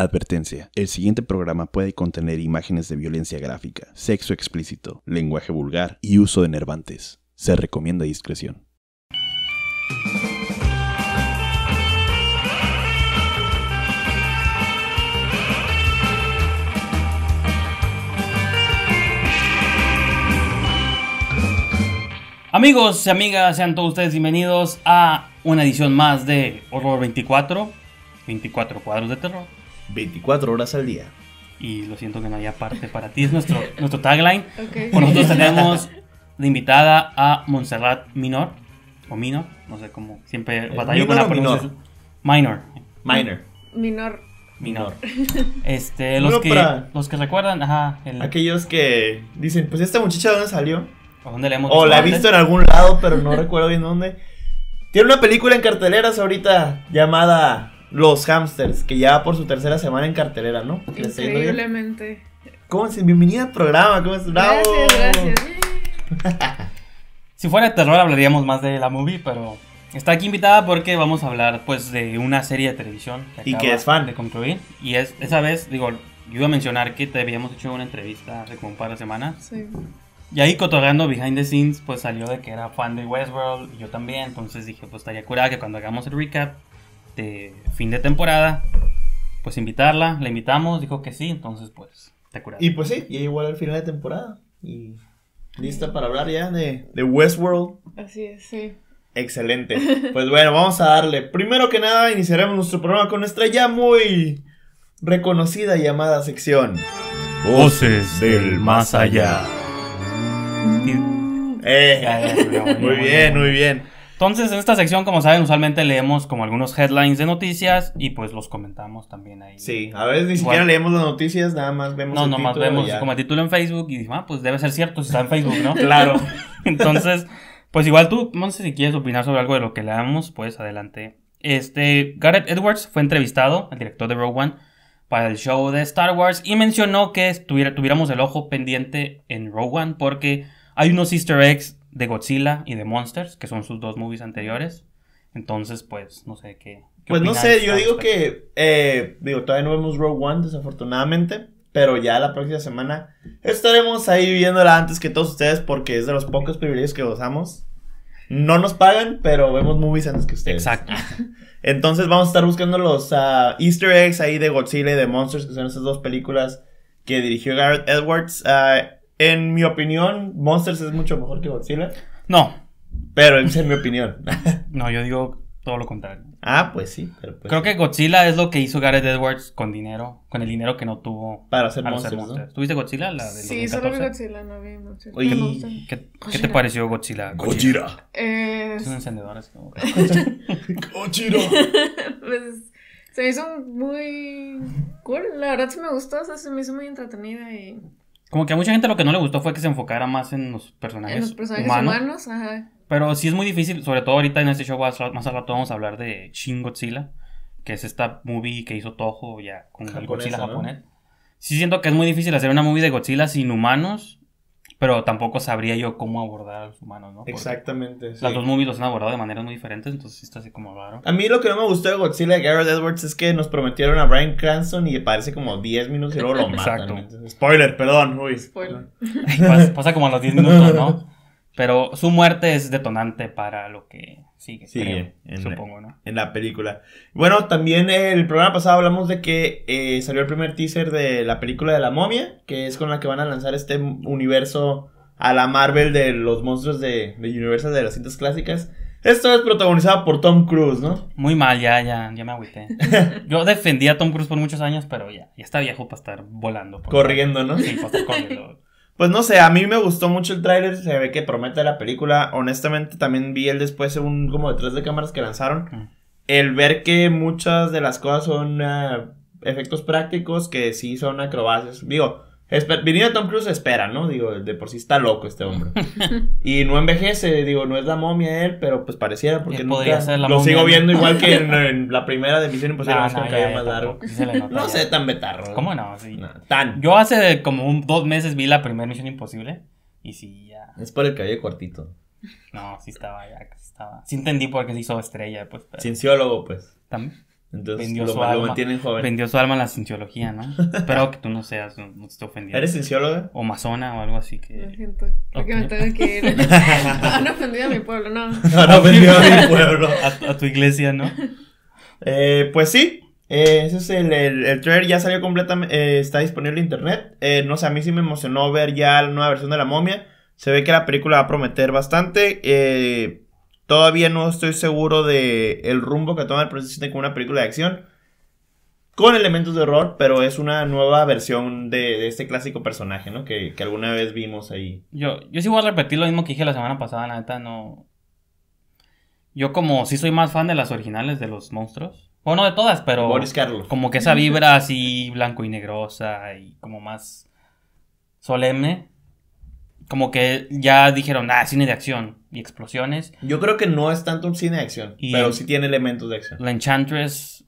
Advertencia. El siguiente programa puede contener imágenes de violencia gráfica, sexo explícito, lenguaje vulgar y uso de nervantes. Se recomienda discreción. Amigos y amigas, sean todos ustedes bienvenidos a una edición más de Horror 24, 24 cuadros de terror. 24 horas al día. Y lo siento que no haya parte para ti, es nuestro, nuestro tagline. Por nosotros tenemos la invitada a Montserrat Minor, o Minor, no sé cómo, siempre eh, batallo con la pronunciación. Minor. Minor. Minor. Minor. Este, los, que, los que recuerdan, Aquellos que dicen, pues esta muchacha dónde salió. ¿O, la, o la he visto en algún lado, pero no recuerdo bien dónde. Tiene una película en carteleras ahorita llamada los Hamsters, que ya por su tercera semana en cartelera, ¿no? Increíblemente. ¿Cómo es? Bienvenida al programa, ¿cómo Gracias, gracias. si fuera terror hablaríamos más de la movie, pero está aquí invitada porque vamos a hablar pues de una serie de televisión que y que es fan de concluir y esa vez digo yo iba a mencionar que te habíamos hecho una entrevista hace como un par de semanas sí. y ahí cotorreando behind the scenes pues salió de que era fan de Westworld y yo también entonces dije pues estaría curada que cuando hagamos el recap este, fin de temporada, pues invitarla, la invitamos, dijo que sí, entonces pues te curado. Y pues sí, y igual al final de temporada y lista para hablar ya de, Westworld. Así es, sí. Excelente. Pues bueno, vamos a darle. Primero que nada, iniciaremos nuestro programa con nuestra ya muy reconocida llamada sección. Voces del Más Allá. muy bien, muy bien. Entonces, en esta sección, como saben, usualmente leemos como algunos headlines de noticias y pues los comentamos también ahí. Sí, a veces ni siquiera leemos las noticias, nada más vemos no, el vemos como el título en Facebook y dijimos, ah, pues debe ser cierto está en Facebook, ¿no? claro. Entonces, pues igual tú, no sé si quieres opinar sobre algo de lo que leamos, pues adelante. Este, Gareth Edwards fue entrevistado, el director de Rogue One, para el show de Star Wars y mencionó que estuviera, tuviéramos el ojo pendiente en Rogue One porque hay unos easter eggs de Godzilla y de Monsters, que son sus dos movies anteriores. Entonces, pues, no sé qué. pues no sé, yo digo que, eh, digo, todavía no vemos Rogue One, desafortunadamente, pero ya la próxima semana estaremos ahí viéndola antes que todos ustedes porque es de los pocos privilegios que gozamos. No nos pagan, pero vemos movies antes que ustedes. Exacto. Entonces vamos a estar buscando los ah, easter eggs ahí de Godzilla y de Monsters, que son esas dos películas que dirigió Garrett Edwards. Ah, en mi opinión, Monsters es mucho mejor que Godzilla. No. Pero en es mi opinión. no, yo digo todo lo contrario. Ah, pues sí. Pues Creo que Godzilla es lo que hizo Gareth Edwards con dinero, con el dinero que no tuvo para hacer Monsters. ¿Tuviste Godzilla? La sí, solo vi Godzilla, no vi Monsters. Oye, ¿Qué, te pareció Godzilla? Godzilla. Es un encendedor así como... Godzilla. pues se me hizo muy cool. La verdad sí me gustó, se me hizo muy entretenida y... Como que a mucha gente lo que no le gustó fue que se enfocara más en los personajes, en los personajes humanos. ajá. Pero sí es muy difícil, sobre todo ahorita en este show más al rato vamos a hablar de Shin Godzilla, que es esta movie que hizo Toho ya con el Godzilla japonés. Sí siento que es muy difícil hacer una movie de Godzilla sin humanos pero tampoco sabría yo cómo abordar a los humanos, ¿no? Exactamente. Las dos movies los han abordado de maneras muy diferentes, entonces está así como raro. A mí lo que no me gustó de Godzilla y Garrett Edwards es que nos prometieron a Brian Cranston y parece como 10 minutos y lo matan. Exacto. Spoiler, perdón, uy. Spoiler. Pasa, pasa como a los 10 minutos, ¿no? Pero su muerte es detonante para lo que sigue, supongo, ¿no? En la película. Bueno, también el programa pasado hablamos de que eh, salió el primer teaser de la película de la momia, que es con la que van a lanzar este universo a la Marvel de los monstruos de, de Universal de las cintas clásicas. Esto es protagonizado por Tom Cruise, ¿no? Muy mal, ya, ya, ya me agüité. Yo defendí a Tom Cruise por muchos años, pero ya, ya está viejo para estar volando. Corriendo, ¿no? Sí, para Pues no sé, a mí me gustó mucho el tráiler, se ve que promete la película. Honestamente también vi el después un como detrás de cámaras que lanzaron. El ver que muchas de las cosas son eh, efectos prácticos que sí son acrobacias. Digo, Esper a Tom Cruise espera, ¿no? Digo, de por sí está loco este hombre. y no envejece, digo, no es la momia él, pero pues pareciera porque nunca podría ser la lo sigo viendo igual que en, la primera de Misión Imposible, no, más largo. no sé tan betarro. ¿Cómo no? Sí. tan. Yo hace como un, dos meses vi la primera Misión Imposible y sí, ya. Es por el cabello cortito. No, sí estaba ya, sí estaba. Sí entendí por qué se hizo estrella, pues. Pero... Cienciólogo, pues. También. Entonces, vendió lo, su alma, joven. Vendió su alma a la cienciología, ¿no? Espero que tú no seas, no te esté ofendiendo. ¿Eres sinciólogo? O mazona o algo así que. Lo siento. Porque me tengo que ir. Han ofendido a mi pueblo, no. Han ofendido a mi pueblo. a, tu iglesia, ¿no? Eh, pues sí. Eh, ese es el, el, trailer, ya salió completamente, eh, está disponible en internet. Eh, no sé, a mí sí me emocionó ver ya la nueva versión de la momia. Se ve que la película va a prometer bastante. Eh, Todavía no estoy seguro de el rumbo que toma el proceso con una película de acción. Con elementos de horror, pero es una nueva versión de, este clásico personaje, ¿no? Que, alguna vez vimos ahí. Yo, yo sí voy a repetir lo mismo que dije la semana pasada, la neta, no. Yo como sí soy más fan de las originales de los monstruos. Bueno, de todas, pero. Boris Carlos. Como que esa vibra así blanco y negrosa y como más solemne. Como que ya dijeron, ah, cine de acción y explosiones. Yo creo que no es tanto un cine de acción, pero sí tiene elementos de acción. La Enchantress,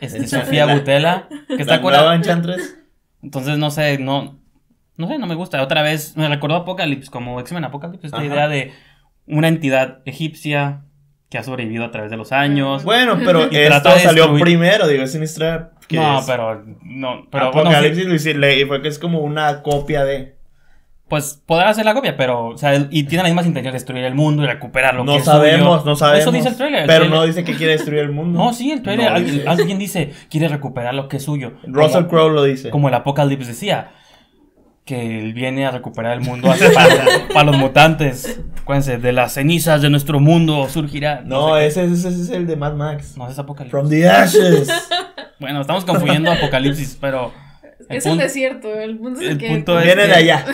Es Sofía Gutela que está Enchantress. Entonces, no sé, no, no sé, no me gusta. Otra vez, me recordó Apocalipsis, como X-Men Apocalypse, esta idea de una entidad egipcia que ha sobrevivido a través de los años. Bueno, pero esto salió primero, digo, es Sinistra. No, pero, no, pero... Apocalipsis fue que es como una copia de pues podrá hacer la copia, pero, o sea, y tiene las mismas intenciones de destruir el mundo y recuperarlo. No sabemos, no sabemos. Eso dice el trailer. pero no dice que quiere destruir el mundo. No, sí, el trailer. alguien dice, quiere recuperar lo que es suyo. Russell Crowe lo dice. Como el Apocalipsis decía, que él viene a recuperar el mundo para, los mutantes. Acuérdense, de las cenizas de nuestro mundo surgirá. No, ese, es el de Mad Max. No, ese es Apocalipsis. From the Ashes. bueno, estamos confundiendo Apocalipsis, pero. Es el desierto, el punto es que... viene de allá.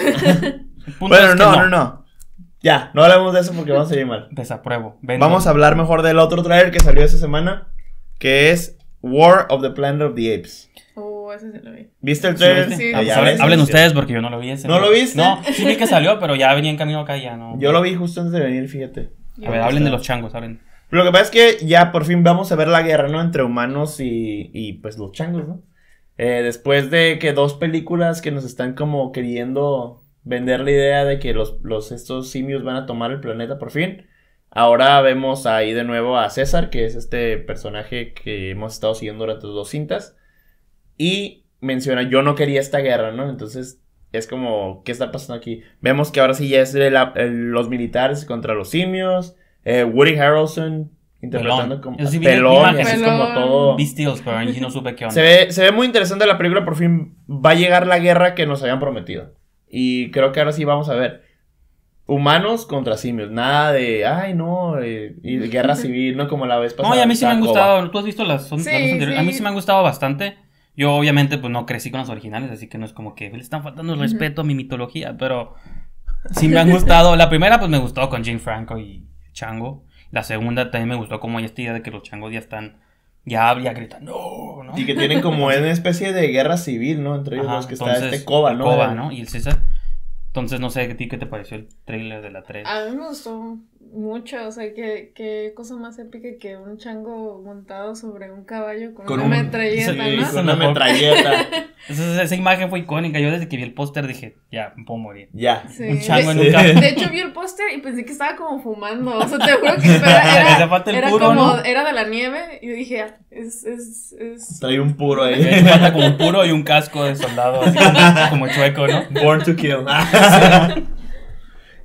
bueno, no, no, no, Ya, no hablemos de eso porque vamos a ir mal. Desapruebo. Vamos a hablar mejor del otro trailer que salió esa semana, que es War of the Planet of the Apes. Oh, ese se lo vi. ¿Viste el trailer? Ah, pues sí. hablen, ustedes porque yo no lo vi ese. ¿No lo viste? No, sí vi que salió, pero ya venía en camino acá ya no. Yo lo vi justo antes de venir, fíjate. A ver, hablen de los changos, hablen. Lo que pasa es que ya por fin vamos a ver la guerra, ¿no? Entre humanos y, y pues los changos, ¿no? Eh, después de que dos películas que nos están como queriendo vender la idea de que los, estos simios van a tomar el planeta por fin. Ahora vemos ahí de nuevo a César, que es este personaje que hemos estado siguiendo durante dos cintas. Y menciona, yo no quería esta guerra, ¿no? Entonces es como, ¿qué está pasando aquí? Vemos que ahora sí ya es los militares contra los simios. Eh, Woody Harrelson interpretando como pelón, es como todo. Se ve, muy interesante la película, por fin va a llegar la guerra que nos habían prometido. Y creo que ahora sí vamos a ver. Humanos contra simios, nada de, ay no, eh, y guerra civil, no como la vez pasada. No, y a mí sí me han gustado, tú has visto las, a mí sí me han gustado bastante. Yo obviamente pues no crecí con las originales, así que no es como que le están faltando el respeto a mi mitología, pero sí me han gustado. La primera pues me gustó con Jim Franco y Chango. La segunda también me gustó como esta idea de que los changos ya están ya habla, gritan, no, Y que tienen como una especie de guerra civil, ¿no? Entre ellos los que está este Coba, ¿no? Coba, ¿no? Y el César. Entonces, no sé, ¿A ti ¿qué te pareció el trailer de la 3? A mí me gustó mucho, o sea, ¿qué, qué cosa más épica que un chango montado sobre un caballo con, una metralleta, ¿no? Con una metralleta. esa, imagen fue icónica, yo desde que vi el póster dije, ya, me puedo morir. Ya. Un chango en un caballo. De hecho, vi el póster y pensé que estaba como fumando, o sea, te juro que era, era, como, era de la nieve y dije, ah, es, es, es... Trae un puro ahí. falta como un puro y un casco de soldado, así como, chueco, ¿no? Born to kill.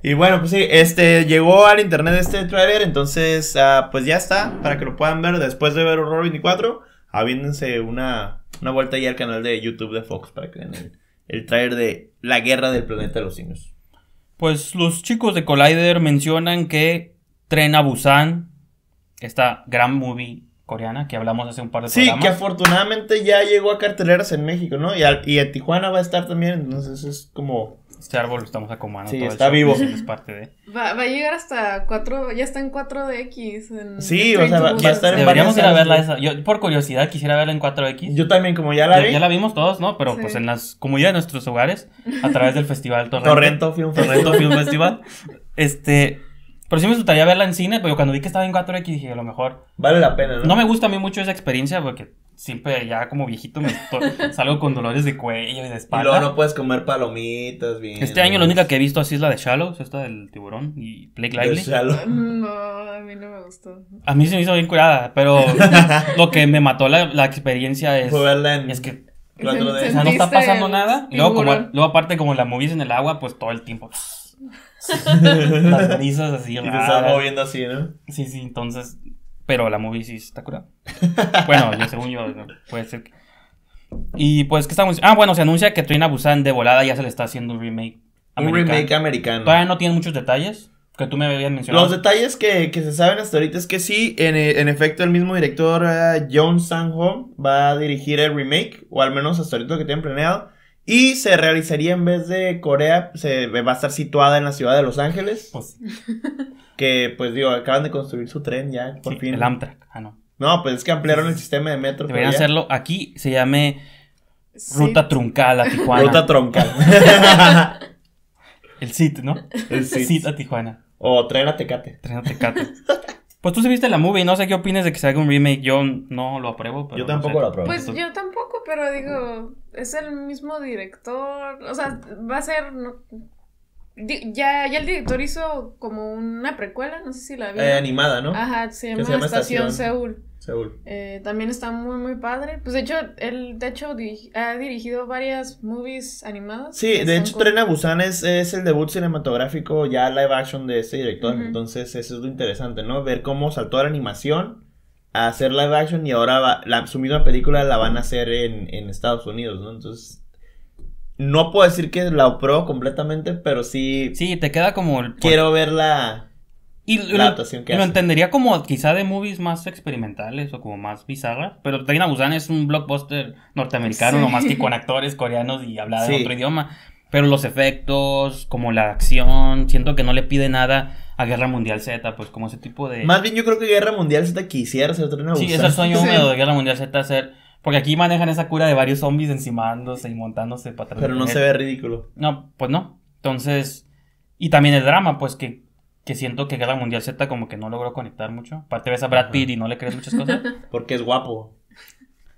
Y bueno, pues sí, este llegó al internet este trailer, entonces ah, pues ya está, para que lo puedan ver después de ver Horror 24, aviéndense una, una vuelta ahí al canal de YouTube de Fox para que vean el, trailer de La Guerra del Planeta de los Simios. Pues los chicos de Collider mencionan que Tren a Busan, esta gran movie coreana que hablamos hace un par de sí, Sí, que afortunadamente ya llegó a carteleras en México, ¿no? Y y Tijuana va a estar también, entonces es como este árbol lo estamos acomodando. Sí, está vivo. Va, a llegar hasta 4, ya está en 4DX. sí, o sea, va, a estar en Deberíamos ir a verla esa. Yo por curiosidad quisiera verla en 4 X Yo también, como ya la vi. Ya, la vimos todos, ¿no? Pero pues en las como ya de nuestros hogares, a través del festival Torrento. Torrento Film Festival. Torrento Film Festival. Este, pero sí me gustaría verla en cine, pero cuando vi que estaba en 4X dije, a lo mejor. Vale la pena, ¿no? No me gusta a mí mucho esa experiencia porque siempre ya como viejito me salgo con dolores de cuello y de espalda. Y luego no puedes comer palomitas, bien. Este año la única que he visto así es la de Shallows, esta del tiburón y Blake Lively. No, a mí no me gustó. A mí se me hizo bien curada, pero lo que me mató la, experiencia es, es que o sea, no está pasando nada. luego, aparte, como la movís en el agua, pues todo el tiempo. Las brisas así. Y te moviendo así, ¿no? Sí, sí, entonces pero la movie sí está curada. bueno, yo según yo, puede ser Y pues, ¿qué estamos? Ah, bueno, se anuncia que Trina Busan de volada ya se le está haciendo un remake. Americano. Un remake americano. Todavía no tiene muchos detalles que tú me habías mencionado. Los detalles que, que se saben hasta ahorita es que sí, en, en efecto, el mismo director John eh, Sang-ho va a dirigir el remake, o al menos hasta ahorita lo que tienen planeado. Y se realizaría en vez de Corea, se va a estar situada en la ciudad de Los Ángeles. Pues. que pues digo, acaban de construir su tren ya, por sí, fin. El Amtrak, ah, no. No, pues es que ampliaron el sistema de metro. Deberían hacerlo aquí, se llame Ruta Truncal a Tijuana. Ruta Troncal. el CIT, ¿no? El CIT. a Tijuana. O tren a Tecate. Tren a Tecate. Pues tú sí viste la movie, no sé qué opinas de que se haga un remake. Yo no lo apruebo. Pero yo tampoco lo apruebo. Pues yo tampoco, pero digo, es el mismo director. O sea, va a ser. Ya, ya el director hizo como una precuela, no sé si la vi. Eh, animada, ¿no? Ajá, se llama, Estación, Seúl. Seúl. Eh, también está muy, muy padre. Pues de hecho, él de hecho ha dirigido varias movies animadas. Sí, de hecho, Trena Busan es, es, el debut cinematográfico ya live action de este director. Entonces, eso es lo interesante, ¿no? Ver cómo saltó a la animación a hacer live action y ahora la, su misma película la van a hacer en, en Estados Unidos, ¿no? Entonces, no puedo decir que la pro completamente, pero sí. Sí, te queda como el. Quiero ver la. Y la que lo entendería como quizá de movies más experimentales o como más bizarras. Pero Train Busan es un blockbuster norteamericano, no más que con actores coreanos y hablada en otro idioma. Pero los efectos, como la acción, siento que no le pide nada a Guerra Mundial Z, pues como ese tipo de. Más bien yo creo que Guerra Mundial Z quisiera ser Train Busan. Sí, es el sueño húmedo de Guerra Mundial Z, ser porque aquí manejan esa cura de varios zombies encimándose y montándose para Pero no se ve ridículo. No, pues no. Entonces, y también el drama, pues que, que siento que Guerra Mundial Z como que no logró conectar mucho. Aparte ves a Brad Pitt y no le crees muchas cosas. Porque es guapo.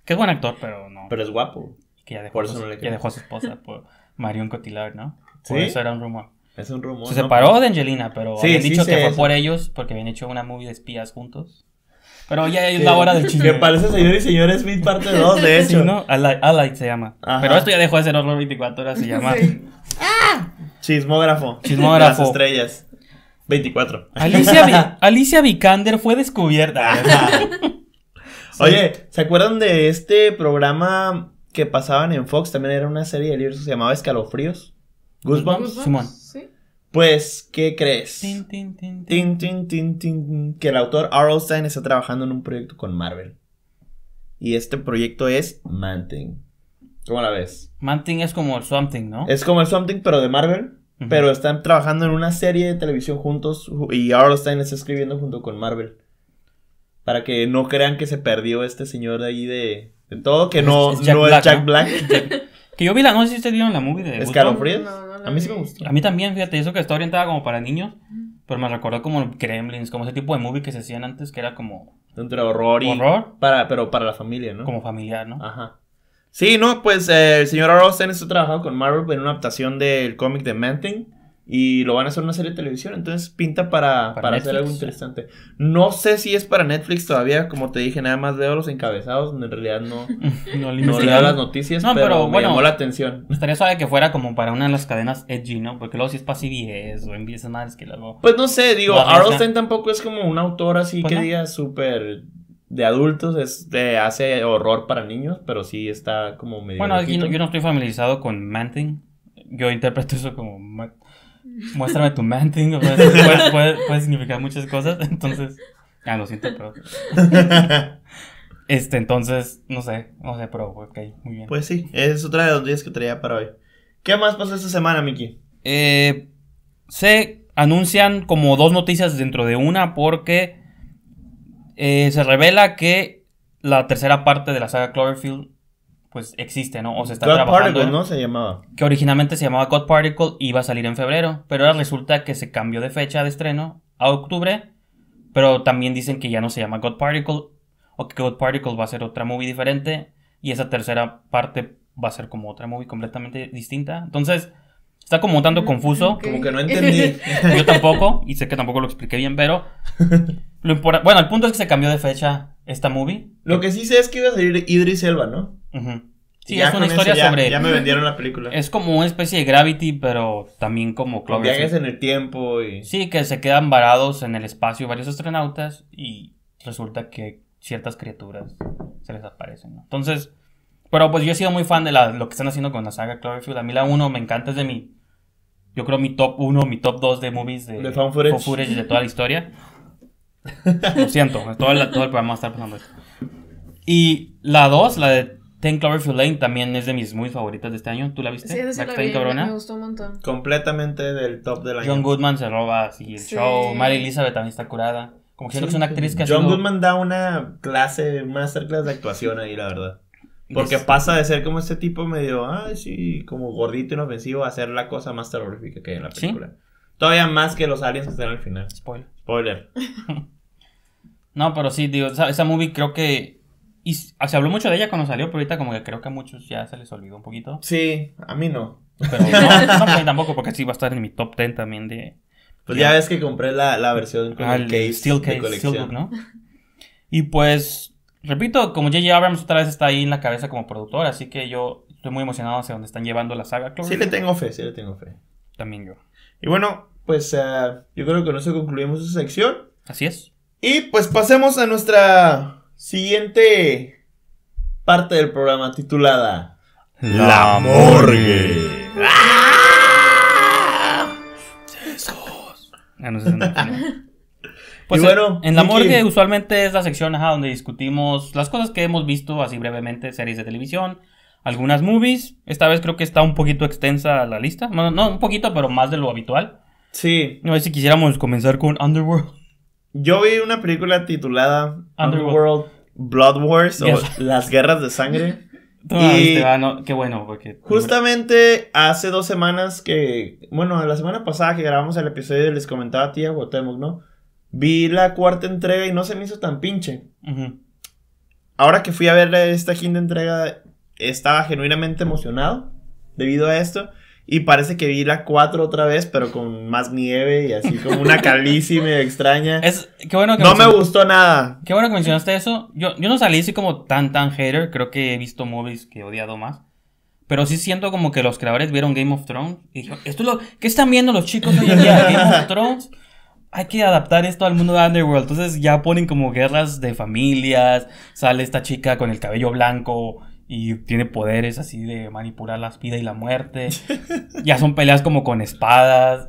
Que es buen actor, pero no. Pero es guapo. Que ya dejó, dejó a su esposa por Marion Cotillard, ¿no? ¿Sí? Por eso era un rumor. Es un rumor. Se separó de Angelina, pero sí, dicho que fue por ellos porque habían hecho una movie de espías juntos. Pero ya hay una hora del chisme. Que parece Señor y Señor Smith parte 2, de hecho. Sí, ¿no? alight se llama. Pero esto ya dejó de ser horror 24 horas, se llama. ¡Ah! Chismógrafo. Chismógrafo. Las estrellas. 24. Alicia, Alicia Vikander fue descubierta. Oye, ¿se acuerdan de este programa que pasaban en Fox? También era una serie de libros que se llamaba Escalofríos. Goosebumps. Simón. Sí. Pues, ¿qué crees? Tin, tin, que el autor Arlstein está trabajando en un proyecto con Marvel. Y este proyecto es Manting. ¿Cómo la ves? Manting es como el Something, ¿no? Es como el Something, pero de Marvel. Pero están trabajando en una serie de televisión juntos y Arlstein está escribiendo junto con Marvel. Para que no crean que se perdió este señor de ahí de, de todo, que no es, Jack Jack Black. Que yo vi la, no sé si ustedes vieron la movie de. ¿Escalofríos? a mí sí me gustó. A mí también, fíjate, eso que está orientada como para niños, pero me recordó como Gremlins, como ese tipo de movie que se hacían antes, que era como. Entre horror y. Horror. Para, pero para la familia, ¿no? Como familiar, ¿no? Ajá. Sí, no, pues eh, el señor Rosen está trabajando con Marvel en una adaptación del cómic de Manting y lo van a hacer una serie de televisión, entonces pinta para, para, hacer algo interesante. No sé si es para Netflix todavía, como te dije, nada más veo los encabezados, en realidad no, le da las noticias, pero, me bueno, llamó la atención. Estaría saber que fuera como para una de las cadenas Edgy, ¿no? Porque luego si es para CBS o empiezan más que luego... Pues no sé, digo, Arlstein tampoco es como un autor así que diga súper de adultos es hace horror para niños, pero sí está como medio. Bueno, yo no, estoy familiarizado con Manting. Yo interpreto eso como muéstrame tu manting, puede, significar muchas cosas, entonces, ah, lo siento, pero... Este, entonces, no sé, no sé, pero ok, muy bien. Pues sí, es otra de las noticias que traía para hoy. ¿Qué más pasó esta semana, Miki? Eh, se anuncian como dos noticias dentro de una porque eh, se revela que la tercera parte de la saga Cloverfield pues existe, ¿no? O se está God trabajando. Particle, ¿no? Se llamaba. Que originalmente se llamaba God Particle, y iba a salir en febrero, pero ahora resulta que se cambió de fecha de estreno a octubre, pero también dicen que ya no se llama God Particle, o que God Particle va a ser otra movie diferente, y esa tercera parte va a ser como otra movie completamente distinta. Entonces, está como un tanto confuso. Como que no entendí. Yo tampoco, y sé que tampoco lo expliqué bien, pero... bueno, el punto es que se cambió de fecha esta movie. Lo que sí sé es que iba a salir Idris Elba, ¿no? Sí, es una historia sobre. Ya me vendieron la película. Es como una especie de Gravity, pero también como Viajes en el tiempo y. Sí, que se quedan varados en el espacio varios astronautas y resulta que ciertas criaturas se les aparecen. Entonces, pero pues yo he sido muy fan de lo que están haciendo con la saga Cloverfield. A mí la 1 me encanta, es de mi. Yo creo mi top 1, mi top 2 de movies de. De fan de toda la historia. lo siento, todo el, todo el programa va a estar pasando eso. Y la 2, la de Ten Cloverfield Lane también es de mis muy favoritas de este año. ¿Tú la viste? Sí, me gustó un montón. Completamente del top del año. John Goodman se roba así el show. Mary Elizabeth también está curada. Como que es una actriz que John Goodman da una clase, masterclass de actuación ahí, la verdad. Porque pasa de ser como este tipo medio, ay, sí, como gordito inofensivo a ser la cosa más terrorífica que hay en la película. Todavía más que los aliens que están al final. Spoiler. Spoiler. no, pero sí, digo, esa movie creo que y se habló mucho de ella cuando salió, pero ahorita como que creo que a muchos ya se les olvidó un poquito. Sí, a mí no. Pero no, no mí pues, tampoco, porque sí va a estar en mi top 10 también de... Pues ya, es ves que compré la, la versión con ah, el case, colección. Y pues, repito, como ya Abrams otra vez está ahí en la cabeza como productor, así que yo estoy muy emocionado hacia donde están llevando la saga. Sí le tengo fe, sí le tengo fe. También yo. Y bueno, pues eh, yo creo que con eso concluimos esa sección. Así es. Y pues pasemos a nuestra Siguiente parte del programa titulada La Morgue. Ah, pues bueno, en la morgue usualmente es la sección donde discutimos las cosas que hemos visto así brevemente, series de televisión, algunas movies. Esta vez creo que está un poquito extensa la lista. Bueno, no, un poquito, pero más de lo habitual. Sí. No ver si quisiéramos comenzar con Underworld. Yo vi una película titulada Underworld, Blood Wars o Las Guerras de Sangre. y ah, qué bueno, porque... Justamente hace dos semanas que... Bueno, la semana pasada que grabamos el episodio les comentaba a tía Guatemoc, ¿no? Vi la cuarta entrega y no se me hizo tan pinche. Ahora que fui a ver esta quinta entrega, estaba genuinamente emocionado debido a esto. Y parece que vi la 4 otra vez, pero con más nieve y así como una calísima extraña. Es, bueno no me gustó nada. Qué bueno que mencionaste eso. Yo, yo no salí así como tan, tan hater. Creo que he visto movies que he odiado más. Pero sí siento como que los creadores vieron Game of Thrones y dijeron, ¿esto lo, ¿qué están viendo los chicos hoy en día? Game of Thrones. Hay que adaptar esto al mundo de Underworld. Entonces ya ponen como guerras de familias. Sale esta chica con el cabello blanco y tiene poderes así de manipular la vida y la muerte. ya son peleas como con espadas.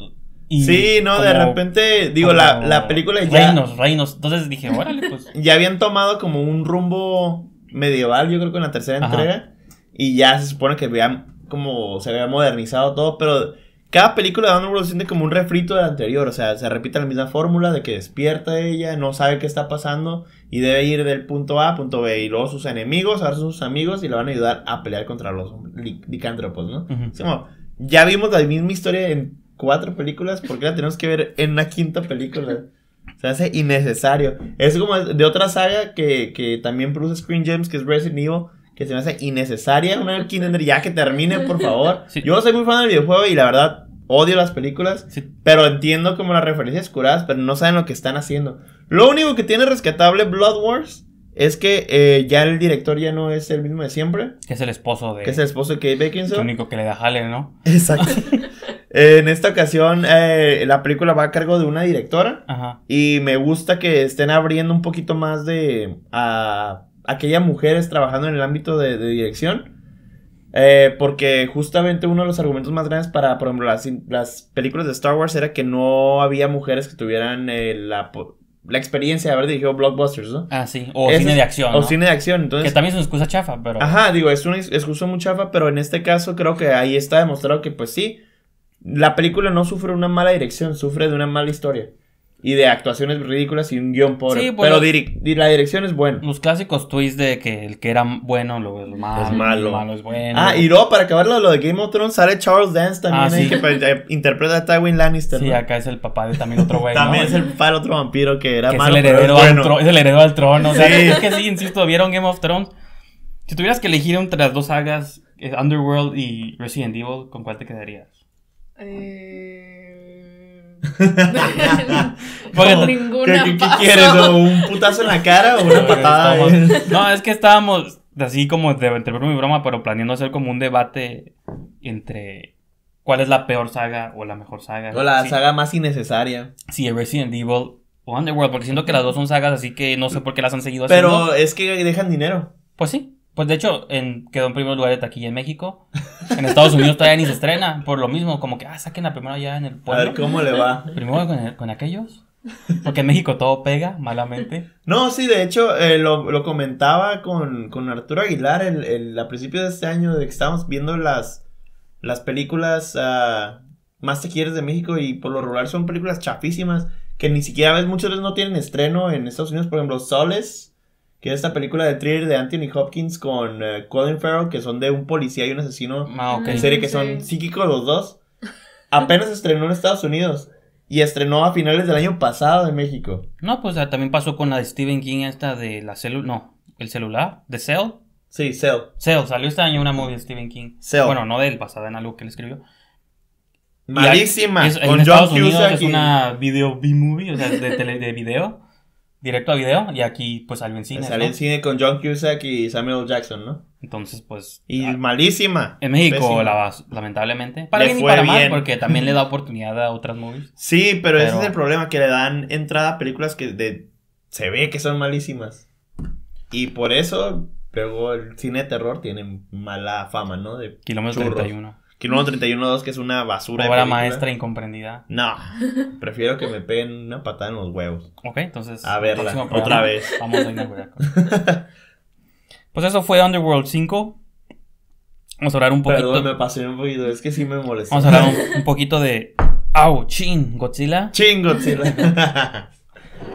sí, no, de repente, digo, la, la, película ya. Reinos, reinos. Entonces dije, órale, pues. ya habían tomado como un rumbo medieval, yo creo que en la tercera entrega. Y ya se supone que vean como se había modernizado todo, pero cada película de Underworld se siente como un refrito de la anterior. O sea, se repite la misma fórmula de que despierta ella, no sabe qué está pasando y debe ir del punto A a punto B. Y luego sus enemigos a sus amigos y le van a ayudar a pelear contra los licántropos, ¿no? es como, ya vimos la misma historia en cuatro películas, ¿por qué la tenemos que ver en una quinta película? Se hace innecesario. Es como de otra saga que, que también produce Screen Gems, que es Resident Evil, que se me hace innecesaria una vez ya que termine, por favor. Yo soy muy fan del videojuego y la verdad odio las películas, pero entiendo como las referencias curadas, pero no saben lo que están haciendo. Lo único que tiene rescatable Blood Wars es que eh, ya el director ya no es el mismo de siempre. Que es el esposo de... Que es el esposo de Kate Beckinsale. El único que le da jale, ¿no? Exacto. en esta ocasión eh, la película va a cargo de una directora. Ajá. Y me gusta que estén abriendo un poquito más de... a aquellas mujeres trabajando en el ámbito de dirección. Eh, porque justamente uno de los argumentos más grandes para, por ejemplo, las, películas de Star Wars era que no había mujeres que tuvieran eh, la, la, experiencia de haber dirigido blockbusters, ¿no? Ah, sí, o cine de acción. O cine de acción, entonces. Que también es una excusa chafa, pero. Ajá, digo, es una excusa muy chafa, pero en este caso creo que ahí está demostrado que, pues sí, la película no sufre una mala dirección, sufre de una mala historia y de actuaciones ridículas y un guión pobre. Sí, pero la dirección es buena. Los clásicos twists de que el que era bueno lo, malo, es malo. es bueno. Ah, y luego para acabarlo lo de Game of Thrones sale Charles Dance también ah, ¿eh? ¿sí? que pues, eh, interpreta a Tywin Lannister. Sí, acá es el papá de también otro güey. también es el papá del otro vampiro que era malo. Es el, heredero pero el heredero al trono. O sea, es que sí, insisto, vieron Game of Thrones. Si tuvieras que elegir entre las dos sagas, eh, Underworld y Resident Evil, ¿con cuál te quedarías? Eh ninguna ¿Qué, quieres? ¿Un putazo en la cara o una patada? No, es que estábamos así como de, entre broma broma, pero planeando hacer como un debate entre cuál es la peor saga o la mejor saga. O la saga más innecesaria. Sí, Resident Evil o Underworld, porque siento que las dos son sagas así que no sé por qué las han seguido haciendo. Pero es que dejan dinero. Pues sí. Pues de hecho, en, quedó en primer lugar de taquilla en México. En Estados Unidos todavía ni se estrena, por lo mismo, como que, ah, saquen la primera ya en el pueblo. A ver cómo le va. Primero con, aquellos. Porque en México todo pega malamente. No, sí, de hecho, eh, lo, comentaba con, Arturo Aguilar a principios de este año, de que estábamos viendo las, las películas ah, más más quieres de México y por lo regular son películas chafísimas que ni siquiera ves, muchas veces no tienen estreno en Estados Unidos, por ejemplo, Soles que es esta película de thriller de Anthony Hopkins con eh, Colin Farrell, que son de un policía y un asesino ah, en serie que son psíquicos los dos. Apenas estrenó en Estados Unidos y estrenó a finales del año pasado en México. No, pues también pasó con la de Stephen King, esta de la célula, no, el celular, de Cell. Sí, Cell. Cell, salió este año una movie de Stephen King. Cell. Bueno, no de él, basada en algo que él escribió. Malísima. con en Estados Unidos es una video B-movie, o sea, de, tele, de video directo a video y aquí pues salió en cine. Salió en cine con John Cusack y Samuel Jackson, ¿no? Entonces pues... Y ah, malísima. En México, la, lamentablemente. Para le para bien. porque también le da oportunidad a otras movies. Sí, pero, ese es el problema, que le dan entrada a películas que de... se ve que son malísimas. Y por eso, pero el cine de terror tiene mala fama, ¿no? De y 31. Kilómetro 31 2, que es una basura. Obra Ahora maestra incomprendida. No. Prefiero que me peguen una patada en los huevos. Ok, entonces. A verla, otra vez. Vamos a pues eso fue Underworld 5. Vamos a hablar un poquito. Perdón, me pasé un poquito, es que sí me molesté Vamos a hablar un, poquito de. ¡Au! ¡Chin! ¿Godzilla? ¡Chin! Godzilla.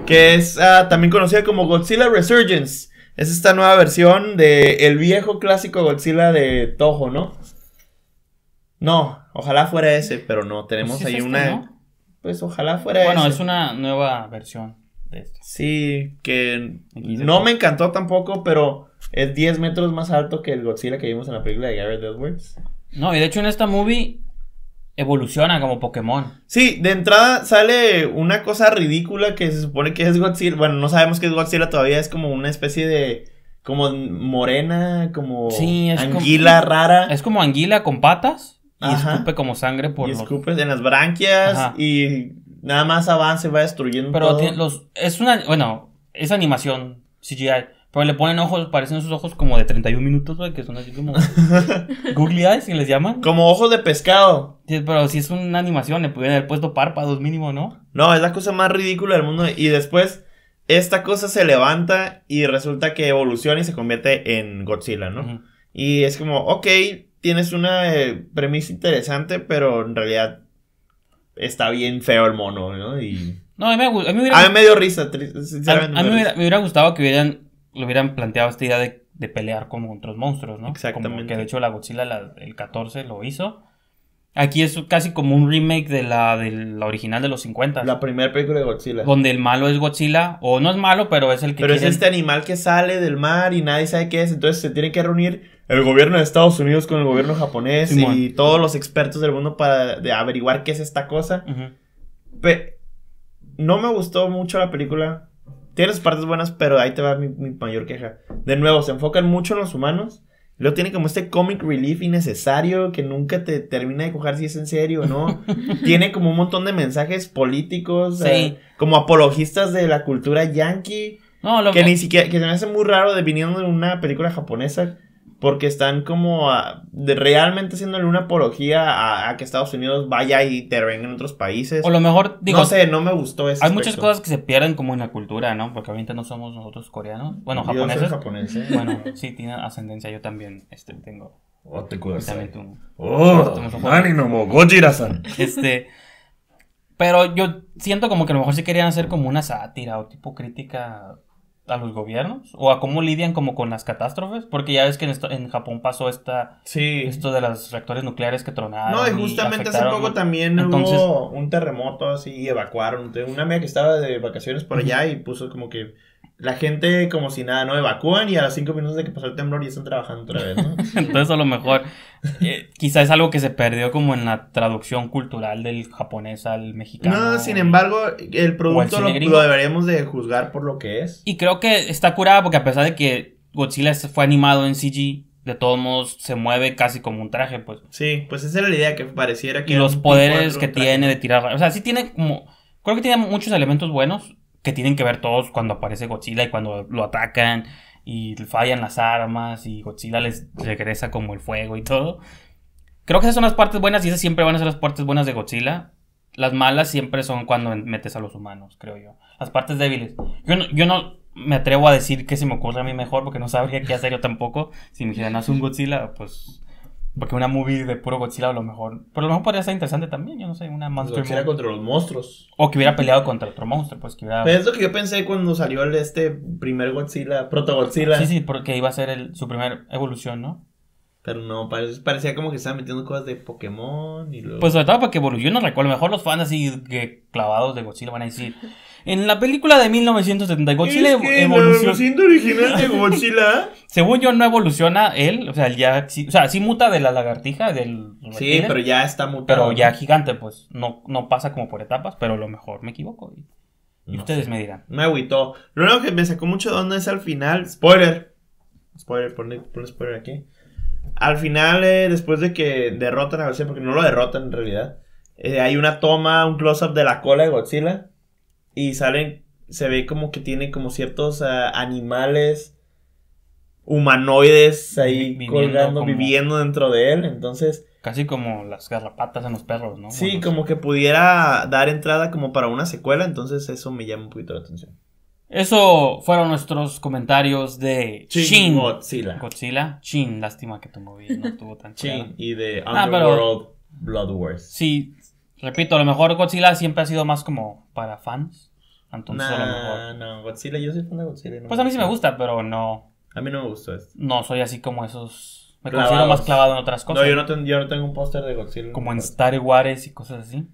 que es ah, también conocida como Godzilla Resurgence. Es esta nueva versión de el viejo clásico Godzilla de Toho, ¿no? No, ojalá fuera ese, pero no, pues tenemos ahí este, una... Pues ojalá fuera bueno, ese. Bueno, es una nueva versión de esto. Sí, que no me encantó tampoco, pero es 10 metros más alto que el Godzilla que vimos en la película de Garrett Edwards. No, y de hecho en esta movie evoluciona como Pokémon. Sí, de entrada sale una cosa ridícula que se supone que es Godzilla. Bueno, no sabemos que es Godzilla todavía, es como una especie de. como morena, como anguila rara. Es como anguila con patas y escupe como sangre por y escupe en las branquias y nada más avanza y va destruyendo pero los es una bueno es animación CGI pero le ponen ojos parecen sus ojos como de 31 minutos que son así como googly eyes que les llaman como ojos de pescado sí, pero si es una animación le pudieran haber puesto párpados mínimo no no es la cosa más ridícula del mundo y después esta cosa se levanta y resulta que evoluciona y se convierte en Godzilla no y es como ok tienes una eh, premisa interesante, pero en realidad está bien feo el mono, ¿no? a mí, me, dio risa, A, mí me, hubiera, gustado que hubieran, lo hubieran planteado esta idea de, pelear como otros monstruos, ¿no? Exactamente. Como que de hecho la Godzilla, el 14, lo hizo. Aquí es casi como un remake de la, de original de los 50. La primera película de Godzilla. Donde el malo es Godzilla, o no es malo, pero es el que... Pero es este animal que sale del mar y nadie sabe qué es, entonces se tiene que reunir el gobierno de Estados Unidos con el gobierno japonés y todos los expertos del mundo para averiguar qué es esta cosa. no me gustó mucho la película. Tiene sus partes buenas, pero ahí te va mi, mayor queja. De nuevo, se enfocan mucho en los humanos. Luego tiene como este comic relief innecesario que nunca te termina de coger si es en serio o no. tiene como un montón de mensajes políticos, como apologistas de la cultura yankee. lo que, ni siquiera, que se me hace muy raro de viniendo de una película japonesa porque están como de, realmente haciéndole una apología a, que Estados Unidos vaya y intervenga en otros países. O lo mejor, digo. No sé, no me gustó eso. Hay muchas cosas que se pierden como en la cultura, ¿no? Porque ahorita no somos nosotros coreanos. Bueno, japoneses. ¿eh? Bueno, sí, tiene ascendencia. Yo también este, tengo. Oh, te cuidas. También tú. Oh, mo gojira Este. Pero yo siento como que a lo mejor sí querían hacer como una sátira o tipo crítica a los gobiernos o a cómo lidian como con las catástrofes, porque ya ves que en, en Japón pasó esta esto de las reactores nucleares que tronaron. No, y justamente hace poco también hubo un terremoto así y evacuaron. Una amiga que estaba de vacaciones por allá y puso como que la gente como si nada, ¿no? Evacúan y a los cinco minutos de que pasó el temblor ya están trabajando otra vez, ¿no? Entonces a lo mejor eh, quizá es algo que se perdió como en la traducción cultural del japonés al mexicano. No, sin embargo, el producto lo, deberíamos de juzgar por lo que es. Y creo que está curada porque a pesar de que Godzilla fue animado en CG, de todos modos se mueve casi como un traje, pues. Sí, pues esa era la idea que pareciera que... Y los poderes que tiene de tirar... O sea, sí tiene como... Creo que tiene muchos elementos buenos que tienen que ver todos cuando aparece Godzilla y cuando lo atacan y fallan las armas y Godzilla les regresa como el fuego y todo. Creo que esas son las partes buenas y esas siempre van a ser las partes buenas de Godzilla. Las malas siempre son cuando metes a los humanos, creo yo. Las partes débiles. Yo no, me atrevo a decir que se me ocurre a mí mejor porque no sabría qué hacer yo tampoco. Si me dijeran, haz un Godzilla, pues porque una movie de puro Godzilla a lo mejor. Pero pues, a lo mejor podría ser interesante también, yo no sé, una monster. que movie. contra los monstruos. O que hubiera peleado contra otro monstruo, pues que hubiera. Pero es lo que yo pensé cuando salió el, este primer Godzilla, Proto Godzilla. Sí, sí, porque iba a ser su primera evolución, ¿no? Pero no, parecía, como que estaban metiendo cosas de Pokémon y luego. Pues sobre todo porque recuerdo, a lo mejor los fans así que clavados de Godzilla van a decir. En la película de 1970, Godzilla evoluciona. La original de Godzilla. Según yo, no evoluciona él. O sea, ya, o sea, sí muta de la lagartija. del Sí, pero ya está mutado. Pero ya gigante, pues. No, no pasa como por etapas, pero a lo mejor me equivoco. Y, ustedes me dirán. Me agüitó. Lo único que me sacó mucho de onda es al final. Spoiler. Spoiler, pon, spoiler aquí. Al final, eh, después de que derrotan a Godzilla, porque no lo derrotan en realidad, eh, hay una toma, un close-up de la cola de Godzilla y salen, se ve como que tiene como ciertos ah, animales humanoides ahí viviendo colgando, viviendo dentro de él, entonces... Casi como las garrapatas en los perros, ¿no? Sí, como que pudiera dar entrada como para una secuela, entonces eso me llama un poquito la atención. Eso fueron nuestros comentarios de Chin, Shin Godzilla. Godzilla. Chin, lástima que tu movie no estuvo tan Chin y de ah, Underworld Blood Wars. Sí, repito, a lo mejor Godzilla siempre ha sido más como para fans. Entonces, a lo mejor. no, Godzilla, yo soy fan de Godzilla. No pues a mí sí me gusta, pero no. A mí no me gustó esto... No, soy así como esos. Me considero más clavado en otras cosas. No, yo no, tengo, yo no tengo un póster de Godzilla. Como en Star Wars y cosas así.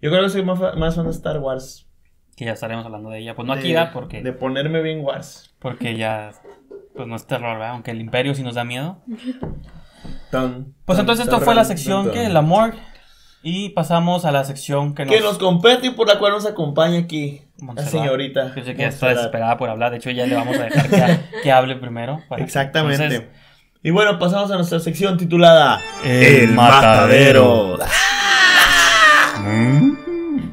Yo creo que soy más, más fan de Star Wars. Que ya estaremos hablando de ella. Pues no aquí ya porque. De ponerme bien Wars. Porque ya. Pues no es terror, ¿verdad? Aunque el Imperio sí nos da miedo. pues entonces esto fue la sección que el amor y pasamos a la sección que nos... Que nos compete y por la cual nos acompaña aquí la señorita. Yo sé que está desesperada por hablar, de hecho ya le vamos a dejar que, hable primero. Exactamente. Y bueno, pasamos a nuestra sección titulada... El, matadero. Es mm.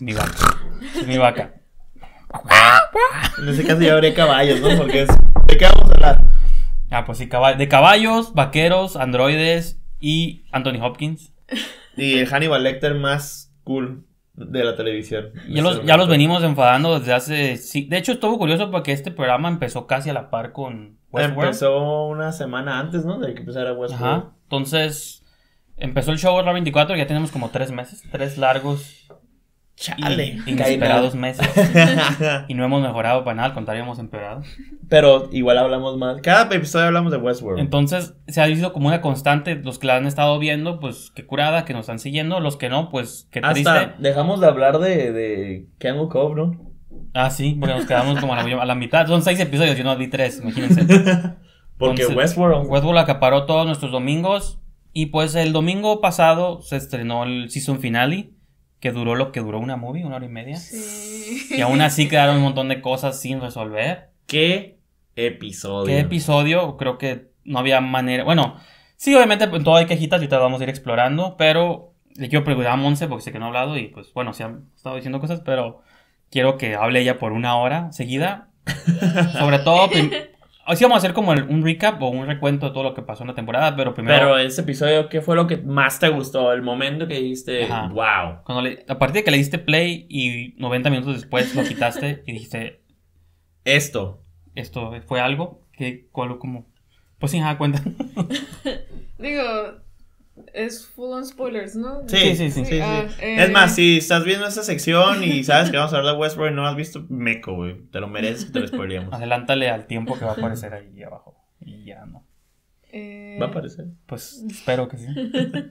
mi vaca. Es mi vaca. En ese caso ya habría caballos, ¿no? Porque es... ¿De qué vamos a hablar? Ah, pues sí, de caballos, vaqueros, androides y Anthony Hopkins. Y el Hannibal Lecter más cool de la televisión. Ya los, ya los venimos enfadando desde hace... De hecho, estuvo curioso porque este programa empezó casi a la par con Westworld. Empezó una semana antes, ¿no? De que empezara Westworld. Ajá. Entonces, empezó el show a 24 y ya tenemos como tres meses. Tres largos Chale. dos meses. y no hemos mejorado para nada, al contrario, hemos empeorado. Pero igual hablamos más. Cada episodio hablamos de Westworld. Entonces, se ha visto como una constante. Los que la han estado viendo, pues qué curada, que nos están siguiendo. Los que no, pues qué triste. Hasta dejamos de hablar de, de Keanu Cove, ¿no? Ah, sí, porque nos quedamos como a la, mitad. Son seis episodios, yo no vi tres, imagínense. porque Westworld. Westworld acaparó todos nuestros domingos. Y pues el domingo pasado se estrenó el season finale que duró lo que duró una movie, una hora y media. Sí. Y aún así quedaron un montón de cosas sin resolver. ¿Qué episodio? ¿Qué episodio? Creo que no había manera. Bueno, sí, obviamente, en pues, todo hay quejitas, Y te vamos a ir explorando, pero le quiero preguntar a Monse porque sé que no ha hablado y pues bueno, se han estado diciendo cosas, pero quiero que hable ella por una hora seguida. Sobre todo, sí vamos a hacer como un recap o un recuento de todo lo que pasó en la temporada, pero primero... Pero ese episodio, ¿qué fue lo que más te gustó? El momento que dijiste, wow. Cuando a partir de que le diste play y 90 minutos después lo quitaste y dijiste... Esto. Esto fue algo que... como... Pues sin nada cuenta. Digo, es full on spoilers, ¿no? Sí, sí, sí. sí, sí. Ah, es más, eh, si estás viendo esta sección y sabes que vamos a hablar de Westworld y no has visto Meco, güey. Te lo mereces, te lo spoileamos. Adelántale al tiempo que va a aparecer ahí abajo. Y ya no. Eh, ¿Va a aparecer? Pues espero que sí.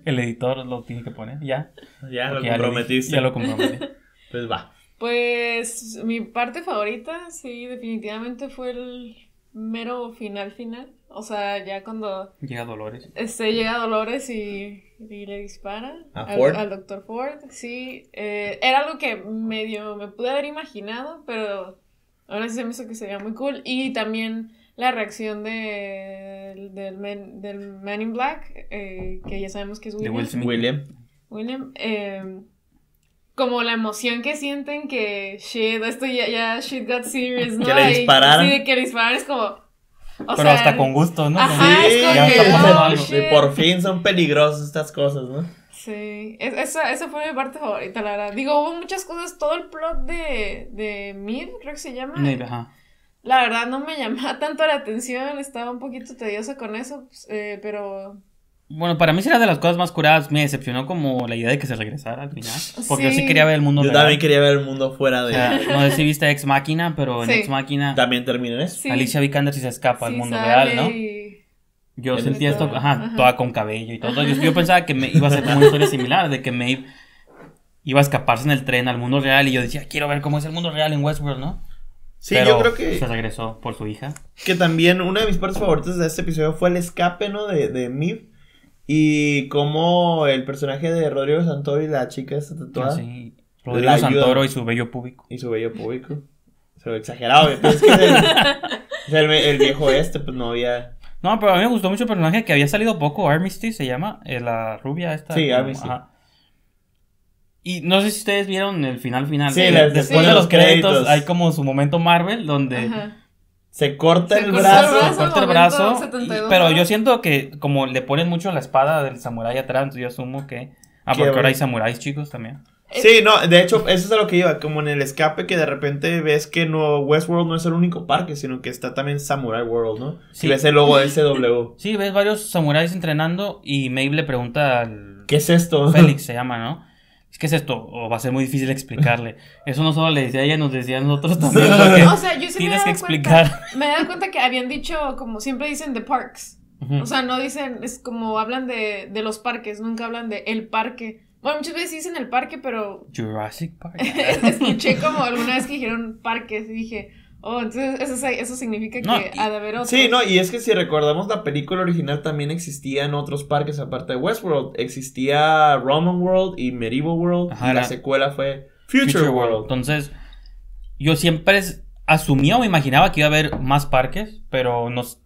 El editor lo tiene que poner, ya. Ya lo comprometiste. Ya, lo comprometí. Pues va. Pues mi parte favorita, sí, definitivamente fue el mero final final. O sea, ya cuando... Llega Dolores. Este, llega Dolores y, le dispara Al, doctor Ford. Sí, eh, era algo que medio me pude haber imaginado, pero ahora sí se me hizo que sería muy cool. Y también la reacción de, del, men, del Man in Black, eh, que ya sabemos que es William. William. William. Eh, como la emoción que sienten que shit, esto ya, ya shit got serious, ¿no? Que le dispararan. Sí, que le dispararan es como. O Pero hasta con gusto, ¿no? Ajá, sí, es ya que, oh, Y por fin son peligrosas estas cosas, ¿no? Sí, esa, esa fue mi parte favorita, la verdad. Digo, hubo muchas cosas, todo el plot de, de creo que se llama. MIR, ajá. La verdad no me llamaba tanto la atención, estaba un poquito tedioso con eso, pues, eh, pero bueno, para mí será de las cosas más curadas. Me decepcionó como la idea de que se regresara al final. Porque yo sí quería ver el mundo. Yo también quería ver el mundo fuera de. no sé si viste Ex Máquina, pero en Ex Máquina. También termina Alicia Vikander si se escapa al mundo real, ¿no? Yo sentía esto, ajá, toda con cabello y todo. Yo, pensaba que iba a ser una historia similar, de que Maeve iba a escaparse en el tren al mundo real y yo decía, quiero ver cómo es el mundo real en Westworld, ¿no? Sí, yo creo que. Se regresó por su hija. Que también una de mis partes favoritas de este episodio fue el escape, ¿no? De, de y como el personaje de Rodrigo Santoro y la chica esta tatuada. Ah, sí, Rodrigo Santoro y su bello público. Y su bello público. Se lo exagerado, es que el, el, viejo este, pues no había. No, pero a mí me gustó mucho el personaje que había salido poco, Armistice se llama, eh, la rubia esta. Sí, Armistice. Y no sé si ustedes vieron el final final. Sí, eh, después de los créditos, hay como su momento Marvel donde. Se corta el brazo. Se corta el brazo. pero yo siento que como le ponen mucho la espada del samurái atrás, yo asumo que... Ah, porque ahora hay samuráis chicos también. Eh, sí, no, de hecho, eso es a lo que iba, como en el escape que de repente ves que no, Westworld no es el único parque, sino que está también Samurai World, ¿no? Sí. Y ves el logo de SW. Sí, ves varios samuráis entrenando y Maeve le pregunta al... ¿Qué es esto? Félix se llama, ¿no? es es esto, o va a ser muy difícil explicarle. Eso no solo le decía ella, nos decía nosotros también. o sea, yo sí tienes me que explicar. Cuenta, me dado cuenta que habían dicho, como siempre dicen, the parks. O sea, no dicen, es como hablan de, de los parques, nunca hablan de el parque. Bueno, muchas veces dicen el parque, pero. Jurassic Park. Escuché como alguna vez que dijeron parques y dije, Oh, entonces eso, eso significa que ha de haber otros. Sí, no, y es que si recordamos la película original también existía en otros parques aparte de Westworld. Existía Roman World y Medieval World. y la, secuela fue Future, World. Entonces, yo siempre asumía o me imaginaba que iba a haber más parques, pero nos,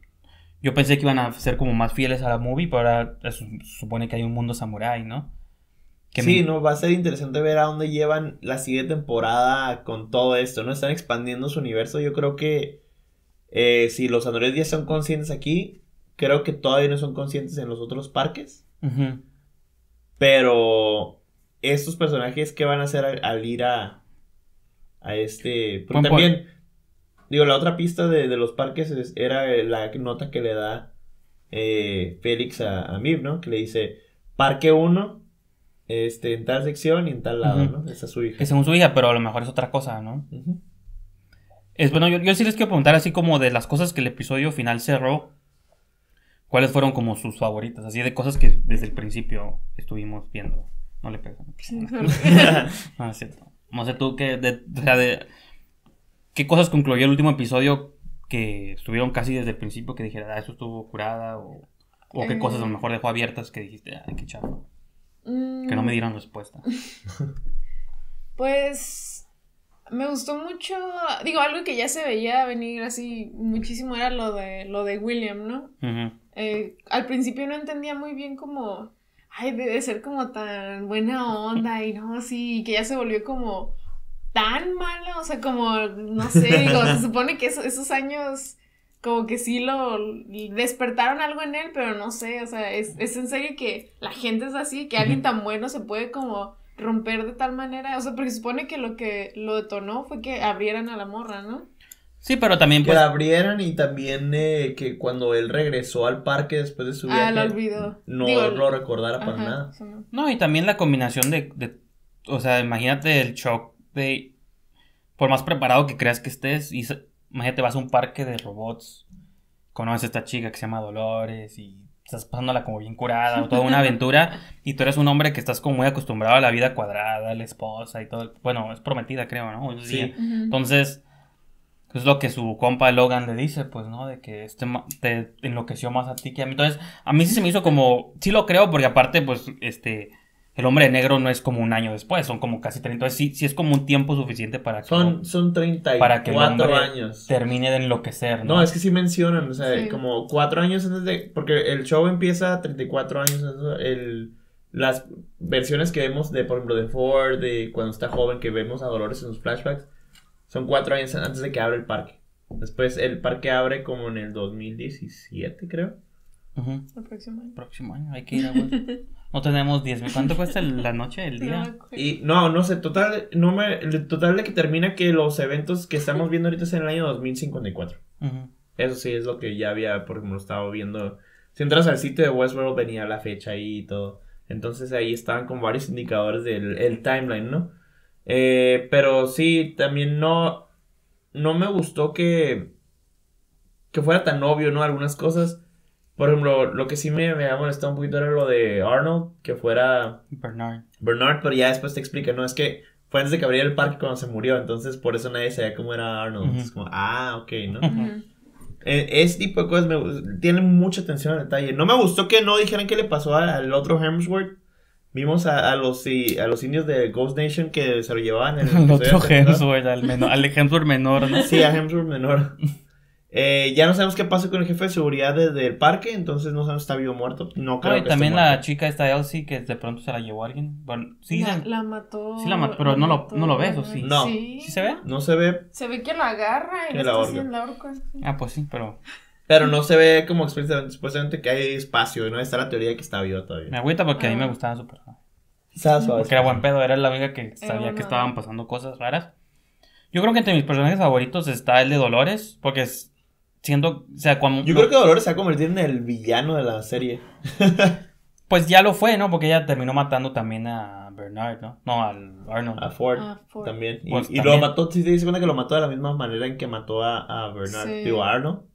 yo pensé que iban a ser como más fieles a la movie, pero ahora se supone que hay un mundo samurai, ¿no? sí, va a ser interesante ver a dónde llevan la siguiente temporada con todo esto, ¿no? Están expandiendo su universo. Yo creo que eh, si los androides ya son conscientes aquí, creo que todavía no son conscientes en los otros parques. Pero estos personajes, ¿qué van a hacer al, ir a, a este? Pues, también, digo, la otra pista de, los parques era la nota que le da eh, Félix a, Mir, ¿no? Que le dice, parque 1, este, en tal sección y en tal lado, ¿no? Esa es su hija. Es según su hija, pero a lo mejor es otra cosa, ¿no? es, bueno, yo, yo, sí les quiero preguntar así como de las cosas que el episodio final cerró, ¿cuáles fueron como sus favoritas? Así de cosas que desde el principio estuvimos viendo. No le pego. no, es cierto. No sé tú qué... o sea, de, qué cosas concluyó el último episodio que estuvieron casi desde el principio que dijera, ah, eso estuvo curada o, o qué em, cosas a lo mejor dejó abiertas que dijiste, ah, qué chavo? Que no me mm. dieron respuesta. pues me gustó mucho, digo, algo que ya se veía venir así muchísimo era lo de, lo de William, ¿no? Eh, al principio no entendía muy bien cómo, ay, debe ser como tan buena onda y no, sí, que ya se volvió como tan malo, o sea, como, no sé, digo, se supone que esos años como que sí lo despertaron algo en él, pero no sé, o sea, es, en serio que la gente es así, que alguien tan bueno se puede como romper de tal manera, o sea, porque supone que lo que lo detonó fue que abrieran a la morra, ¿no? Sí, pero también pues... Que abrieran y también eh, que cuando él regresó al parque después de su ah, viaje... Ah, lo olvidó. No lo recordara para nada. No. y también la combinación de, de... O sea, imagínate el shock de... Por más preparado que creas que estés Imagínate, vas a un parque de robots, conoces a esta chica que se llama Dolores y estás pasándola como bien curada, o toda una aventura, y tú eres un hombre que estás como muy acostumbrado a la vida cuadrada, la esposa y todo. Bueno, es prometida, creo, ¿no? sí. Entonces, es lo que su compa Logan le dice, pues, ¿no? De que este te enloqueció más a ti que a mí. Entonces, a mí sí se me hizo como, sí lo creo, porque aparte, pues, este, el hombre negro no es como un año después, son como casi 30. Entonces sí, es como un tiempo suficiente para que... Son, son 34 para que hombre Termine de enloquecer. ¿no? es que sí mencionan, o sea, como Cuatro años antes de... Porque el show empieza 34 años Las versiones que vemos de, por ejemplo, de Ford, de cuando está joven, que vemos a Dolores en sus flashbacks, son cuatro años antes de que abra el parque. Después el parque abre como en el 2017, creo. Ajá. El próximo año. Próximo año, hay que ir a No tenemos 10 mil. ¿Cuánto cuesta la noche, el día? No, y no, no sé, total, no me, total de que termina que los eventos que estamos viendo ahorita es en el año 2054. Eso sí es lo que ya había, porque me lo estaba viendo. Si entras al sitio de Westworld venía la fecha ahí y todo. Entonces ahí estaban con varios indicadores del el timeline, ¿no? Eh, pero sí, también no, no me gustó que, que fuera tan obvio, ¿no? Algunas cosas. Por ejemplo, lo que sí me, me ha molestado un poquito era lo de Arnold, que fuera... Bernard. Bernard, pero ya después te explica, ¿no? Es que fue antes de que abriera el parque cuando se murió, entonces por eso nadie sabía cómo era Arnold. como, ah, ok, ¿no? E, es tipo de cosas me tienen mucha atención al detalle. No me gustó que no dijeran qué le pasó al otro Hemsworth. Vimos a, a, los, a los indios de Ghost Nation que se lo llevaban en el, Al otro Hemsworth, al, menor, al Hemsworth menor, ¿no? Sí, a Hemsworth menor. Eh, ya no sabemos qué pasa con el jefe de seguridad del parque, entonces no sabemos si está vivo o muerto. No creo. Ah, y también la chica esta Elsie que de pronto se la llevó alguien. Bueno, sí. La, mató. Sí la mató, pero no, lo, no ves o sí. No. ¿Sí? se ve? No se ve. Se ve que la agarra y la, orca. Ah, pues sí, pero. Pero no se ve como supuestamente que hay espacio y no está la teoría que está viva todavía. Me agüita porque a mí me ah. gustaba su personaje. Porque era buen pedo, era la amiga que sabía que estaban pasando cosas raras. Yo creo que entre mis personajes favoritos está el de Dolores, porque es siento, o sea, cuando... Yo creo que Dolores se ha convertido en el villano de la serie. pues ya lo fue, ¿no? Porque ella terminó matando también a Bernard, ¿no? No, al Arnold. A Ford, a Ford. también. Y, pues lo mató, ¿sí te cuenta que lo mató de la misma manera en que mató a, a Bernard, tío Arno a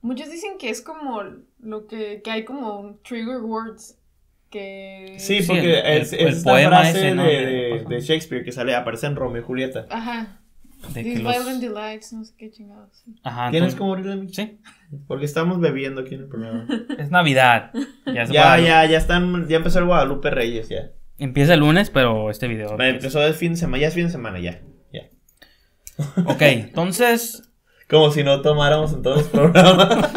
Muchos dicen que es como lo que, que hay como trigger words que... Sí, porque el, es, el, poema ese, de, de, de, pues, Shakespeare que sale, aparece en Romeo y Julieta. Ajá. De que los... Delights, no sé qué chingados. Ajá, ¿Tienes como abrir Sí. Porque estamos bebiendo aquí en el programa. es Navidad. Ya, ya, ya, están, ya empezó el Guadalupe Reyes, ya. Empieza el lunes, pero este video. empezó el fin de semana, ya es fin de semana, ya. ya. Ok, entonces. Como si no tomáramos Entonces todos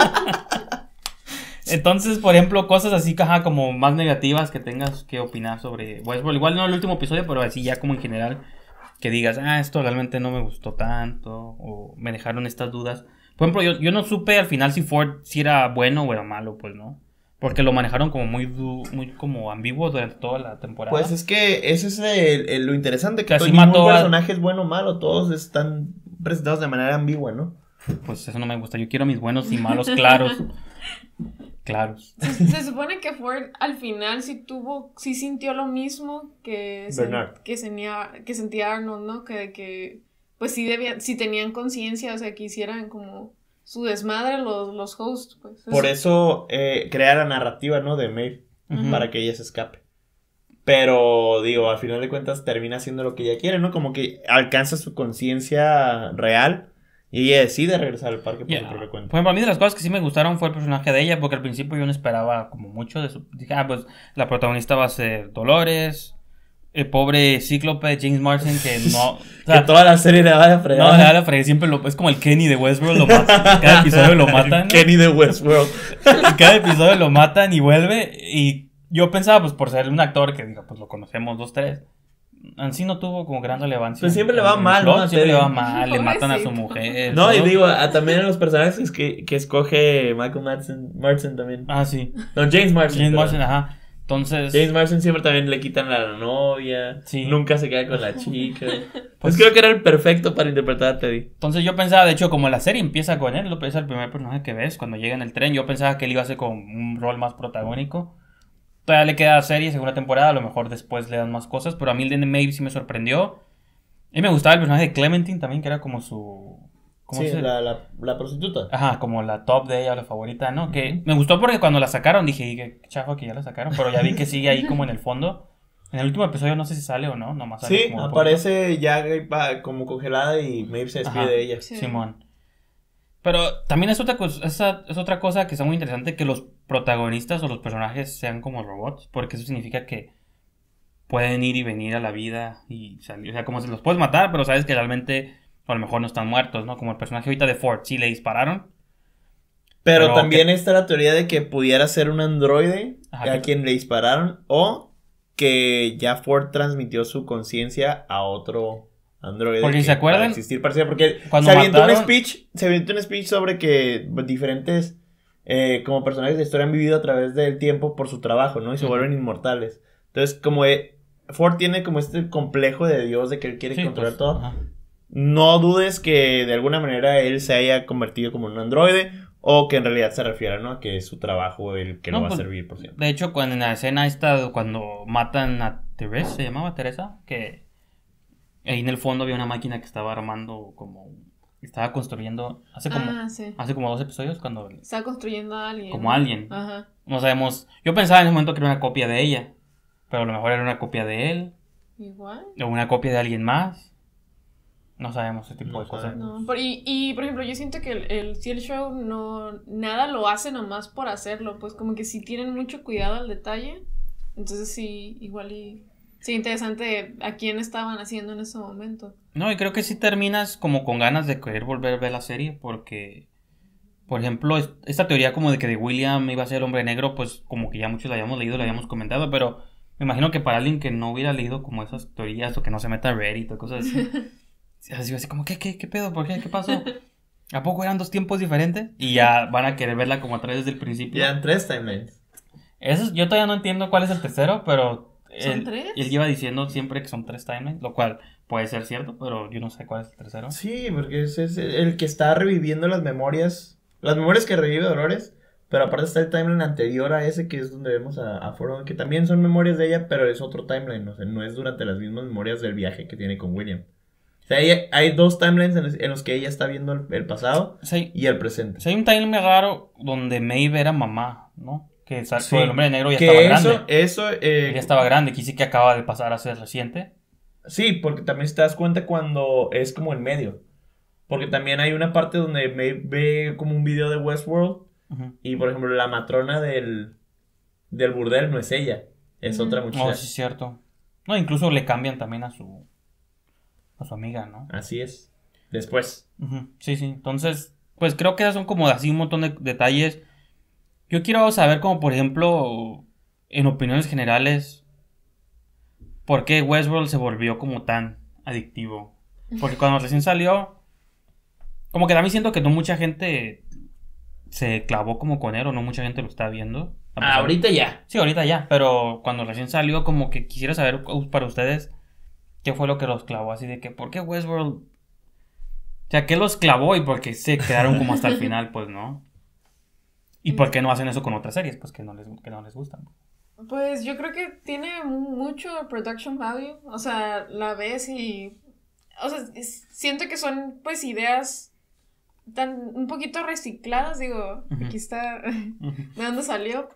Entonces, por ejemplo, cosas así, caja, como más negativas que tengas que opinar sobre Igual no el último episodio, pero así ya como en general que digas, ah, esto realmente no me gustó tanto, o me dejaron estas dudas. Por ejemplo, yo, no supe al final si Ford si era bueno o era malo, pues no. Porque lo manejaron como muy, muy como ambiguo durante toda la temporada. Pues es que ese es lo interesante, que, que todo, personaje es bueno o malo, todos están presentados de manera ambigua, ¿no? Pues eso no me gusta, yo quiero mis buenos y malos claros. Claro. Se, supone que Ford al final sí tuvo, sí sintió lo mismo que, que, que, sentía Arnold, ¿no? Que, que pues sí, debían, sí tenían conciencia, o sea, que hicieran como su desmadre los, los hosts, pues. Por eso crea eh, crear la narrativa, ¿no? De Maeve, para que ella se escape. Pero, digo, al final de cuentas termina haciendo lo que ella quiere, ¿no? Como que alcanza su conciencia real y ella decide regresar al parque por yeah. su propia cuenta. para mí de las cosas que sí me gustaron fue el personaje de ella, porque al principio yo no esperaba como mucho de su... Dije, ah, pues la protagonista va a ser Dolores, el pobre cíclope James Martin, que no... que toda la serie le va a fregar. No, le va a fregar. Siempre es como el Kenny de Westworld, lo matan. Cada episodio lo matan. Kenny de Westworld. cada episodio lo matan y vuelve y yo pensaba, pues por ser un actor que diga, pues lo conocemos dos, tres sí no tuvo como gran relevancia. Pues siempre le va mal, ¿no? Siempre le va mal, le matan a su mujer. No, y digo, también a los personajes que, escoge Michael Martin también. Ah, sí. No, James Martin. James Martin, ajá. Entonces. James Marsden siempre también le quitan a la novia. Sí. Nunca se queda con la chica. pues creo que era el perfecto para interpretar a Teddy. Entonces yo pensaba, de hecho, como la serie empieza con él, lo es el primer personaje que ves cuando llega en el tren. Yo pensaba que él iba a ser con un rol más protagónico. Todavía le queda serie, segunda temporada, a lo mejor después le dan más cosas, pero a mí el de Maeve sí me sorprendió. Y me gustaba el personaje de Clementine también, que era como su... ¿cómo la, la, la, prostituta. Ajá, como la top de ella, la favorita, ¿no? Que me gustó porque cuando la sacaron dije, qué que ya la sacaron, pero ya vi que sigue ahí como en el fondo. En el último episodio no sé si sale o no, nomás sale Sí, aparece ya como congelada y Maeve se despide de ella. Simón. Pero también es otra, cosa, es, es otra cosa que está muy interesante, que los protagonistas o los personajes sean como robots, porque eso significa que pueden ir y venir a la vida y O sea, como se los puedes matar, pero sabes que realmente a lo mejor no están muertos, ¿no? Como el personaje ahorita de Ford, sí le dispararon. Pero, también está la teoría de que pudiera ser un androide a quien le dispararon o que ya Ford transmitió su conciencia a otro androide. Porque se acuerdan. Existir, porque cuando se un speech, se aventó un speech sobre que diferentes eh, como personajes de historia han vivido a través del tiempo por su trabajo, ¿no? Y se vuelven inmortales. Entonces, como eh, Ford tiene como este complejo de Dios de que él quiere controlar pues, todo. No dudes que de alguna manera él se haya convertido como un androide o que en realidad se refiera, ¿no? A que es su trabajo el que no, va a pues, servir, por cierto. De hecho, cuando en la escena esta, cuando matan a Teresa, ¿se llamaba Teresa? Que ahí en el fondo había una máquina que estaba armando como estaba construyendo hace como, ah, hace como dos episodios cuando... Estaba construyendo a alguien. Como alguien. Ajá. No sabemos... Yo pensaba en ese momento que era una copia de ella, pero a lo mejor era una copia de él. Igual. O una copia de alguien más. No sabemos ese tipo de cosas. No, y, por ejemplo, yo siento que el, el Show no... Nada lo hace nomás por hacerlo, pues como que si tienen mucho cuidado al detalle, entonces sí, igual y Sí, interesante a quién estaban haciendo en ese momento. No, y creo que sí terminas como con ganas de querer volver a ver la serie porque, por ejemplo, esta teoría como de que de William iba a ser hombre negro, pues como que ya muchos la habíamos leído, la habíamos comentado, pero me imagino que para alguien que no hubiera leído como esas teorías o que no se meta a Reddit o cosas así, así, así como, ¿qué, qué, qué pedo? ¿Por qué? ¿Qué pasó? ¿A poco eran dos tiempos diferentes? Y ya van a querer verla como a través desde el principio. Ya tres timelines. Eso, yo todavía no entiendo cuál es el tercero, pero y él lleva diciendo siempre que son tres timelines, lo cual puede ser cierto, pero yo no sé cuál es el tercero. Sí, porque ese es el que está reviviendo las memorias, las memorias que revive Dolores, pero aparte está el timeline anterior a ese que es donde vemos a, a que también son memorias de ella, pero es otro timeline, no es durante las mismas memorias del viaje que tiene con William. O sea, hay, dos timelines en los, que ella está viendo el, pasado y el presente. O hay un timeline raro donde Maeve era mamá, ¿no? que salió sí, el hombre negro ya estaba eso, grande. Eso, eh, ya estaba grande, que sí que acaba de pasar a ser reciente. Sí, porque también te das cuenta cuando es como en medio. Porque también hay una parte donde me ve como un video de Westworld. Y por ejemplo, la matrona del, del burdel no es ella, es otra oh, muchacha. No, sí, es cierto. No, incluso le cambian también a su, a su amiga, ¿no? Así es. Después. Sí, sí. Entonces, pues creo que son como así un montón de detalles yo quiero saber como por ejemplo, en opiniones generales, por qué Westworld se volvió como tan adictivo. Porque cuando recién salió, como que también siento que no mucha gente se clavó como con él o no mucha gente lo está viendo. ahorita ya. Sí, ahorita ya, pero cuando recién salió como que quisiera saber uh, para ustedes qué fue lo que los clavó así de que por qué Westworld o sea, ¿qué los clavó y por qué se quedaron como hasta el final, pues, no? ¿Y por qué no hacen eso con otras series? Pues que no les, que no les gustan. Pues yo creo que tiene mucho production value. O sea, la ves y. O sea, siento que son pues ideas tan un poquito recicladas, digo, aquí está de dónde salió.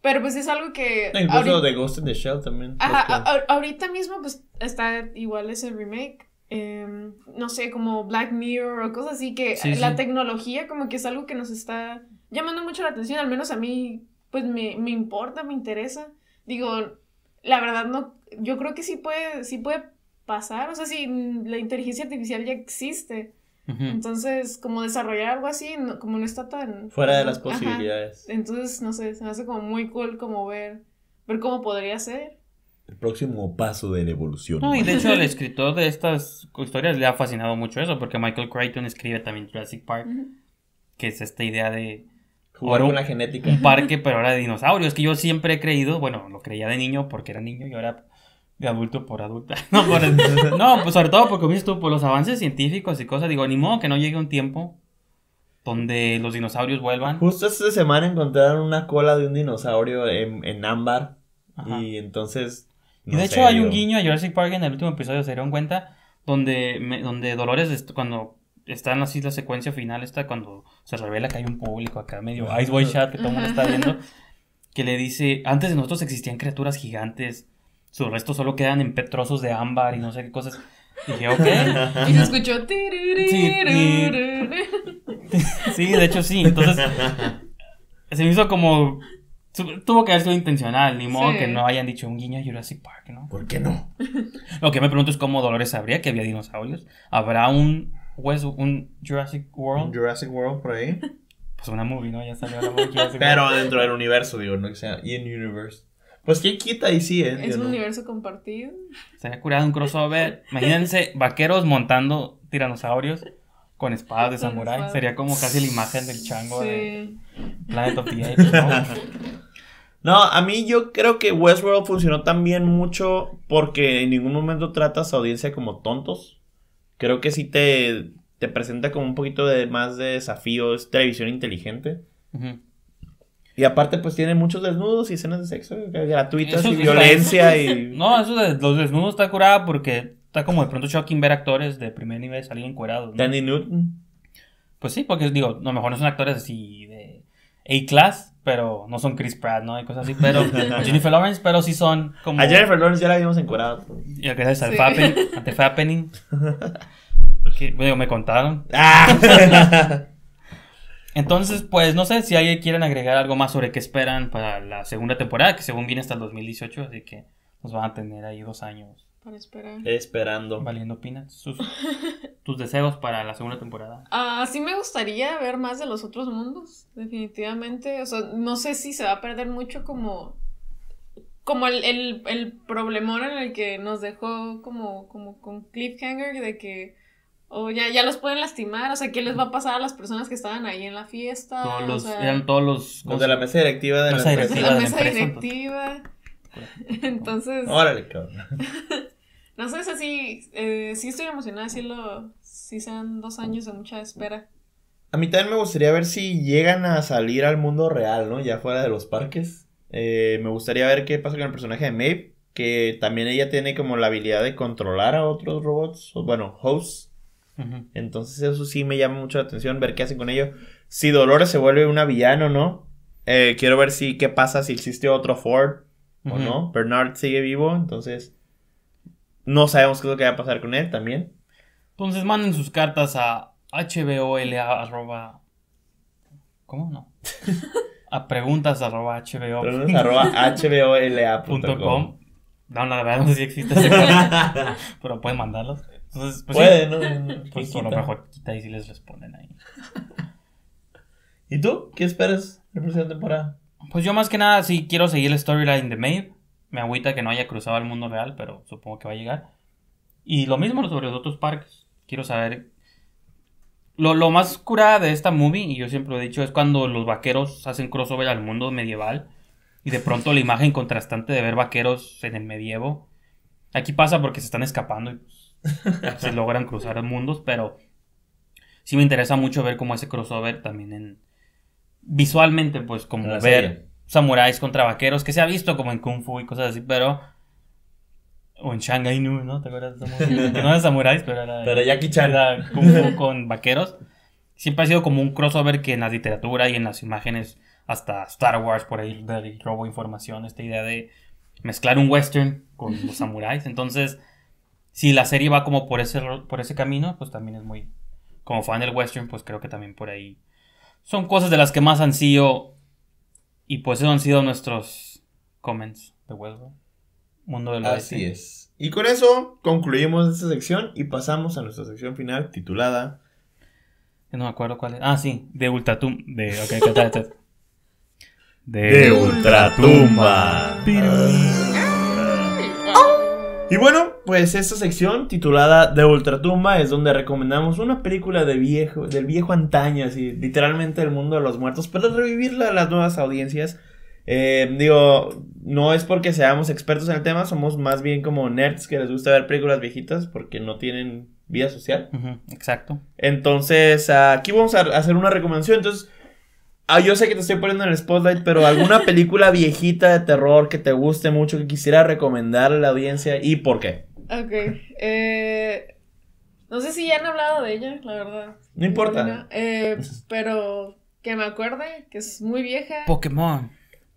Pero pues es algo que. incluso ahorita, de Ghost in the Shell también. Pues, ahorita mismo pues está igual ese remake. Em, no sé, como Black Mirror o cosas así que la tecnología como que es algo que nos está llamando mucho la atención, al menos a mí, pues me, importa, me interesa. Digo, la verdad no, yo creo que sí puede, sí puede pasar, o sea, si la inteligencia artificial ya existe, entonces como desarrollar algo así, como no está tan... Fuera de las posibilidades. Entonces, no sé, se me hace como muy cool como ver, ver cómo podría ser. El próximo paso de la evolución. No, y de hecho el escritor de estas historias le ha fascinado mucho eso, porque Michael Crichton escribe también Jurassic Park, que es esta idea de Jugar con la genética. Un parque, pero ahora de dinosaurios. Que yo siempre he creído, bueno, lo creía de niño porque era niño y ahora de adulto por adulta. No, pues sobre todo porque, tú, por los avances científicos y cosas, digo, ni modo que no llegue un tiempo donde los dinosaurios vuelvan. Justo esta semana encontraron una cola de un dinosaurio en, ámbar. Y entonces. y de hecho, hay un guiño a Jurassic Park en el último episodio, se dieron cuenta, donde, donde Dolores, cuando está así la secuencia final esta cuando se revela que hay un público acá medio Ice Boy Chat que todo el mundo está viendo, que le dice, antes de nosotros existían criaturas gigantes, sus restos solo quedan en petrosos de ámbar y no sé qué cosas. Y dije, ok. Y se escuchó. Sí, de hecho sí. Entonces, se me hizo como Tuvo que haber intencional, ni modo que no hayan dicho un guiño a Jurassic Park, ¿no? ¿Por qué no? Lo que me pregunto es cómo Dolores sabría que había dinosaurios. ¿Habrá un un Jurassic World. Jurassic World por ahí. Pues una movie, ¿no? Ya salió la movie Pero dentro del universo, digo, no que sea universe. Pues quién quita ahí sí, ¿eh? Es un universo compartido. Se ha curado un crossover. Imagínense vaqueros montando tiranosaurios con espadas de samurái. Sería como casi la imagen del chango de Planet of the Apes, ¿no? a mí yo creo que Westworld funcionó también mucho porque en ningún momento trata a audiencia como tontos creo que sí te, presenta como un poquito de más de desafíos, televisión inteligente. Y aparte, pues tiene muchos desnudos y escenas de sexo gratuitas y violencia y... No, eso de los desnudos está curado porque está como de pronto shocking ver actores de primer nivel saliendo encuerados. Danny Newton. Pues sí, porque digo, a lo mejor no son actores así de A-class, pero no son Chris Pratt, ¿no? Y cosas así, pero Jennifer Lawrence, pero sí son como... A Jennifer Lawrence ya la vimos encurado. Y acá está el ante Fappening. bueno, me contaron. Ah. Entonces, pues no sé si alguien quieren agregar algo más sobre qué esperan para la segunda temporada, que según viene hasta el 2018, así que nos van a tener ahí dos años para esperar. Esperando. Valiendo pinas. Sus, tus deseos para la segunda temporada. Ah, sí me gustaría ver más de los otros mundos, definitivamente. O sea, no sé si se va a perder mucho como. Como el, el, problemón en el que nos dejó como, como con Cliffhanger de que. O ya, ya los pueden lastimar, o sea, ¿qué les va a pasar a las personas que estaban ahí en la fiesta? eran todos los, de la mesa directiva de la, mesa directiva. De la, Entonces... Órale, cabrón. No sé, si así, eh, sí estoy emocionada, de decirlo, si sean dos años de mucha espera. A mí también me gustaría ver si llegan a salir al mundo real, ¿no? Ya fuera de los parques. Eh, me gustaría ver qué pasa con el personaje de Maeve, que también ella tiene como la habilidad de controlar a otros robots, bueno, hosts. Entonces eso sí me llama mucho la atención, ver qué hacen con ello. Si Dolores se vuelve una villana o no. Eh, quiero ver si qué pasa si existe otro Ford o no. Bernard sigue vivo, entonces no sabemos qué es lo que va a pasar con él también. Entonces manden sus cartas a hbola ¿Cómo no? a preguntas arroba hbo. arroba hbola.com. No, la verdad no sé si existe ese pero pueden mandarlos. Entonces, pues, Puede, ¿no? Pues, por lo mejor quita y si les responden ahí. ¿Y tú? ¿Qué esperas de la próxima temporada? Pues yo más que nada sí quiero seguir el storyline de Maeve me agüita que no haya cruzado al mundo real, pero supongo que va a llegar. Y lo mismo sobre los otros parques. Quiero saber. Lo, más curada de esta movie, y yo siempre lo he dicho, es cuando los vaqueros hacen crossover al mundo medieval. Y de pronto la imagen contrastante de ver vaqueros en el medievo. Aquí pasa porque se están escapando y pues, se logran cruzar mundos, pero sí me interesa mucho ver cómo ese crossover también en. Visualmente, pues como ver samuráis contra vaqueros, que se ha visto como en Kung Fu y cosas así, pero... O en Shanghai Nu, ¿no? ¿Te acuerdas? que no de samuráis, pero era... Pero Jackie Chan. Kung Fu con vaqueros. Siempre ha sido como un crossover que en la literatura y en las imágenes, hasta Star Wars, por ahí, robo información, esta idea de mezclar un western con los samuráis. Entonces, si la serie va como por ese, por ese camino, pues también es muy... Como fan del western, pues creo que también por ahí... Son cosas de las que más han sido y pues esos han sido nuestros comments de Huelva. Mundo de la Así es. Y con eso concluimos esta sección y pasamos a nuestra sección final titulada. No me acuerdo cuál es. Ah, sí, de Ultratumba De, de, de Y bueno, pues esta sección titulada De Ultratumba es donde recomendamos una película de viejo, del viejo antaño, así, literalmente el mundo de los muertos, para revivirla a las nuevas audiencias. Eh, digo, no es porque seamos expertos en el tema, somos más bien como nerds que les gusta ver películas viejitas porque no tienen vida social. exacto. Entonces, aquí vamos a hacer una recomendación. Entonces, ah, yo sé que te estoy poniendo en el spotlight, pero alguna película viejita de terror que te guste mucho, que quisiera recomendar a la audiencia y por qué. Ok. Eh, no sé si ya han hablado de ella, la verdad. No importa. eh, pero que me acuerde, que es muy vieja. Pokémon.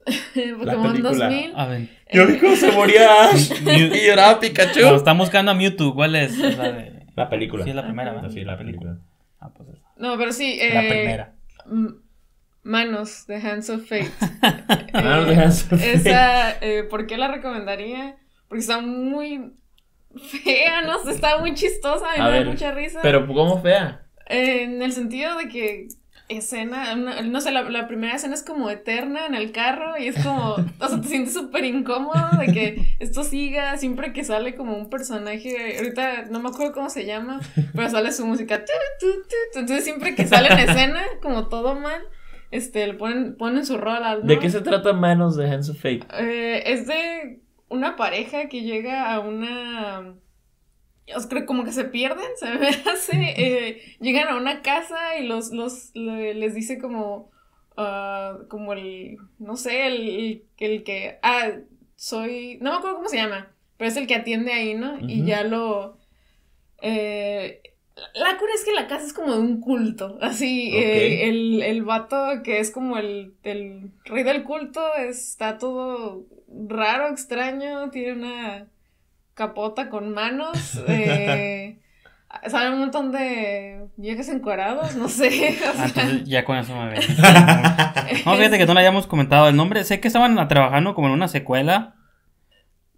Pokémon 2000. A ver. Yo vi se moría y lloraba Pikachu. No, buscando a Mewtwo. ¿Cuál es? la, película. Sí, es la primera. Sí, la película. Ah, pues No, pero sí. Eh, la primera. Manos, de Hands of Fate. Manos, de Hands of Fate. Esa, eh, ¿por qué la recomendaría? Porque está muy fea, no sé, está muy chistosa, me, mucha risa. Pero ¿cómo fea? en el sentido de que escena, no, sé, la, primera escena es como eterna en el carro y es como, o sea, te sientes súper incómodo de que esto siga siempre que sale como un personaje, ahorita no me acuerdo cómo se llama, pero sale su música, entonces siempre que sale en escena, como todo mal. Este, le ponen, ponen su rol al. ¿De qué se trata Manos de Hands of Fate? Eh, es de una pareja que llega a una... Yo creo como que se pierden, se me hace. Eh, llegan a una casa y los, los les dice como, ah, como el, no sé, el, el, que, ah, soy, no me acuerdo cómo se llama, pero es el que atiende ahí, ¿no? Y ya lo, eh, la cura es que la casa es como de un culto, así, eh, el, el, vato que es como el, rey del culto está todo raro, extraño, tiene una capota con manos, eh, sale un montón de viejas encuadrados, no sé. Ah, ya con eso me ve. no, fíjate que no le hayamos comentado el nombre, sé que estaban trabajando como en una secuela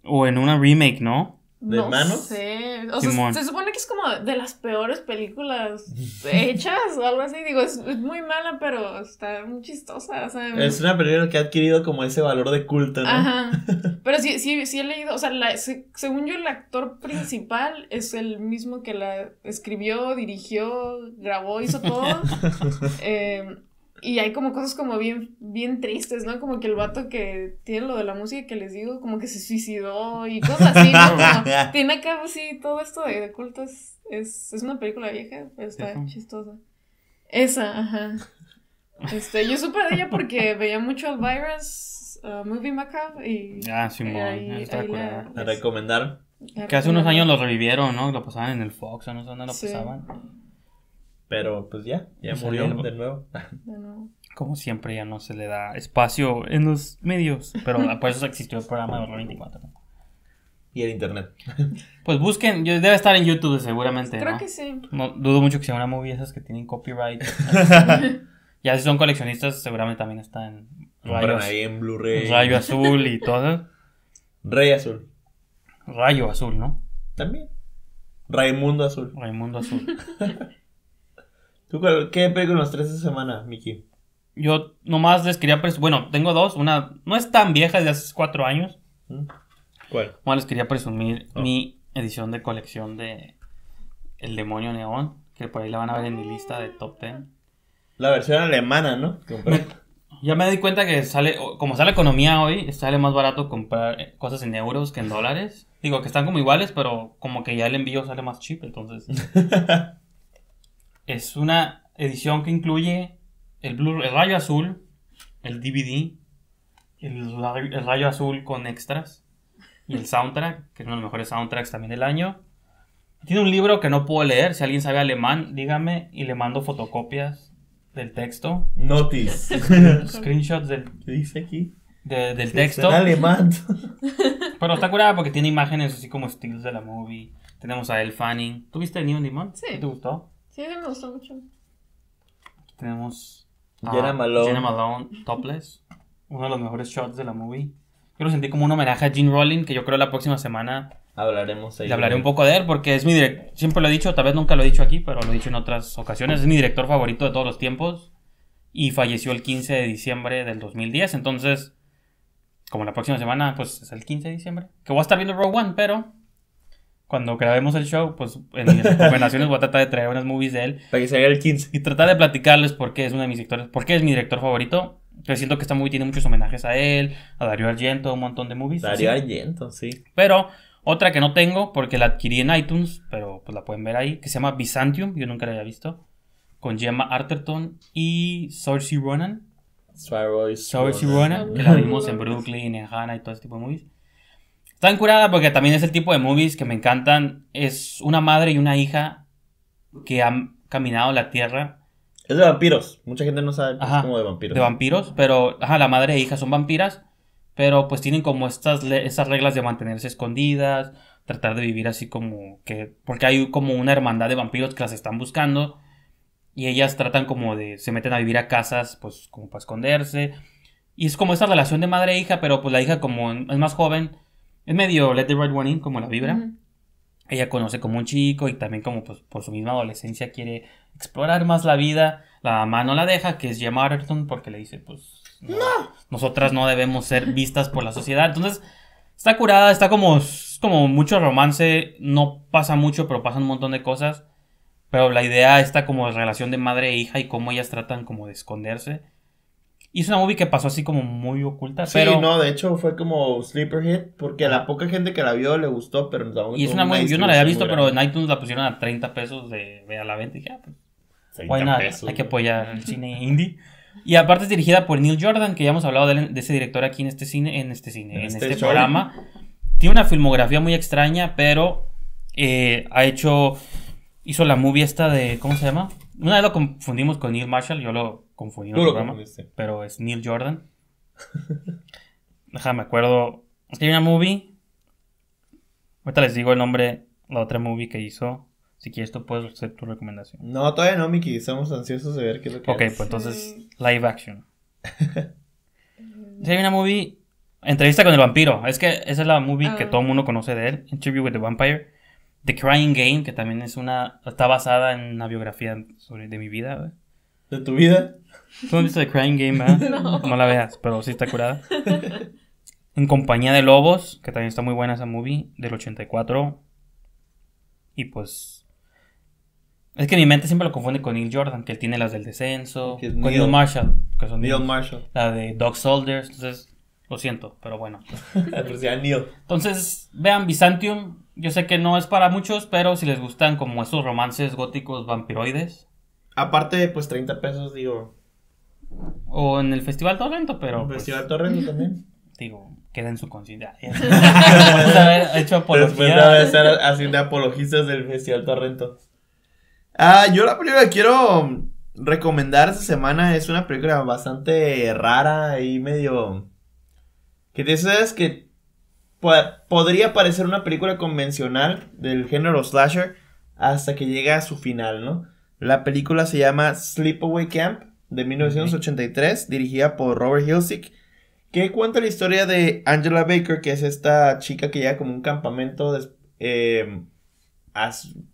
o en una remake, ¿no? de no manos. Sé. O sea, se supone que es como de las peores películas hechas o algo así. Digo, es, muy mala, pero está muy chistosa. es una película que ha adquirido como ese valor de culto, ¿no? Ajá. Pero sí, sí, sí he leído. O sea, según yo, el actor principal es el mismo que la escribió, dirigió, grabó, hizo todo. eh, y hay como cosas como bien, bien tristes, ¿no? Como que el vato que tiene lo de la música que les digo, como que se suicidó y cosas así, ¿no? tiene acá así pues, todo esto de, culto. Es, una película vieja, pero está chistosa. Esa, ajá. Este, yo supe de ella porque veía mucho El Virus, Movie Macabre y... Ah, sí, muy la, Que hace unos años lo revivieron, ¿no? Lo pasaban en el Fox, o no sé dónde lo sí. Pero pues ya, ya murió de nuevo. De nuevo. Como siempre, ya no se le da espacio en los medios. Pero por eso existió el programa de 2024. 24. Y el internet. Pues busquen, debe estar en YouTube seguramente. Creo que sí. dudo mucho que sea una movie esas que tienen copyright. ya si son coleccionistas, seguramente también están en. Rayo, en Blu-ray. Rayo azul y todo. Rey azul. Rayo azul, ¿no? También. Raimundo azul. Raimundo azul. ¿Tú cuál, qué con los tres esta semana, Miki? Yo nomás les quería... Bueno, tengo dos. Una no es tan vieja, es de hace cuatro años. ¿Mm? ¿Cuál? Bueno, les quería presumir ah. mi edición de colección de El Demonio Neón, que por ahí la van a ver en mi lista de top ten. La versión alemana, ¿no? ya me di cuenta que sale, como sale economía hoy, sale más barato comprar eh, cosas en euros que en dólares. Digo, que están como iguales, pero como que ya el envío sale más cheap, entonces... es una edición que incluye el, Blue, el rayo azul, el DVD, el rayo, azul con extras y el soundtrack, que es uno de los mejores soundtracks también del año. Tiene un libro que no puedo leer. Si alguien sabe alemán, dígame y le mando fotocopias del texto. notice Screenshots del. aquí? del texto. En alemán. Pero está curada porque tiene imágenes así como estilos de la movie. Tenemos a El Fanning. ¿Tuviste el Neon Demon? Sí. ¿Te gustó? me gustó mucho. Tenemos ah, Jenna Malone. Jenna Malone, Topless. Uno de los mejores shots de la movie. Yo lo sentí como un homenaje a Gene Rowling, que yo creo la próxima semana hablaremos ahí. Le hablaré un poco de él porque es mi director. Siempre lo he dicho, tal vez nunca lo he dicho aquí, pero lo he dicho en otras ocasiones. Es mi director favorito de todos los tiempos. Y falleció el 15 de diciembre del 2010. Entonces, como la próxima semana, pues es el 15 de diciembre. Que voy a estar viendo Rogue One, pero cuando grabemos el show, pues en mis recomendaciones voy a tratar de traer unas movies de él. Para que vea el 15. Y tratar de platicarles por qué es uno de mis directores, por qué es mi director favorito. Que siento que esta movie tiene muchos homenajes a él, a Dario Argento, un montón de movies. Dario Argento, sí. Pero otra que no tengo porque la adquirí en iTunes, pero pues la pueden ver ahí, que se llama Byzantium, yo nunca la había visto. Con Gemma Arterton y Saoirse Ronan. Saoirse Ronan, que la vimos en Brooklyn, en Hannah y todo ese tipo de movies. Tan curada porque también es el tipo de movies que me encantan. Es una madre y una hija que han caminado la tierra. Es de vampiros. Mucha gente no sabe ajá, de vampiros. De vampiros, pero ajá, la madre e hija son vampiras. Pero pues tienen como estas esas reglas de mantenerse escondidas, tratar de vivir así como que. Porque hay como una hermandad de vampiros que las están buscando. Y ellas tratan como de. se meten a vivir a casas, pues como para esconderse. Y es como esta relación de madre e hija, pero pues la hija como es más joven es medio Let the Right One In, como la vibra. Ella conoce como un chico y también como pues, por su misma adolescencia quiere explorar más la vida. La mamá no la deja, que es Gemma Arterton, porque le dice, pues... No. Nosotras no debemos ser vistas por la sociedad. Entonces, está curada, está como, como mucho romance. No pasa mucho, pero pasa un montón de cosas. Pero la idea está como relación de madre e hija y cómo ellas tratan como de esconderse y es una movie que pasó así como muy oculta. Sí, no, de hecho fue como sleeper hit porque a la ah. poca gente que la vio le gustó, pero Y es una movie, yo no la había visto, pero en iTunes la pusieron a 30 pesos de, a la venta y dije, ah, pues, pesos, hay que apoyar el cine indie. Y aparte es dirigida por Neil Jordan, que ya hemos hablado de, ese director aquí en este cine, en este cine, en, este, este programa. Tiene una filmografía muy extraña, pero eh, ha hecho, hizo la movie esta de, ¿cómo se llama? Una vez lo confundimos con Neil Marshall, yo lo confundido el programa. Pero es Neil Jordan. Déjame, me acuerdo. Es que hay una movie. Ahorita les digo el nombre, la otra movie que hizo. Si quieres, tú puedes hacer tu recomendación. No, todavía no, Mickey, Estamos ansiosos de ver qué es lo que Ok, pues entonces, live action. si hay una movie. Entrevista con el vampiro. Es que esa es la movie que ah. todo el mundo conoce de él. Interview with the Vampire. The Crying Game, que también es una. Está basada en una biografía sobre, de mi vida. ¿De tu vida? ¿Tú no has Crying Game, no. la veas, pero sí está curada. En Compañía de Lobos, que también está muy buena esa movie, del 84. Y pues. Es que mi mente siempre lo confunde con Neil Jordan, que él tiene las del descenso. Con Neil, Marshall, Neil Marshall. La de Dog Soldiers, entonces. Lo siento, pero bueno. Ah, pues entonces, vean Byzantium. Yo sé que no es para muchos, pero si les gustan como esos romances góticos vampiroides. Aparte, pues 30 pesos, digo. O en el Festival Torrento, pero. Pues, Festival Torrento también. Digo, queda en su conciencia. hecho apología. haciendo apologistas del Festival Torrento. Ah, yo la película que quiero recomendar esta semana es una película bastante rara y medio. Que te sabes que podría parecer una película convencional del género slasher hasta que llega a su final, ¿no? La película se llama Sleepaway Camp de 1983, dirigida por Robert Hilsick, que cuenta la historia de Angela Baker, que es esta chica que llega como un campamento, eh,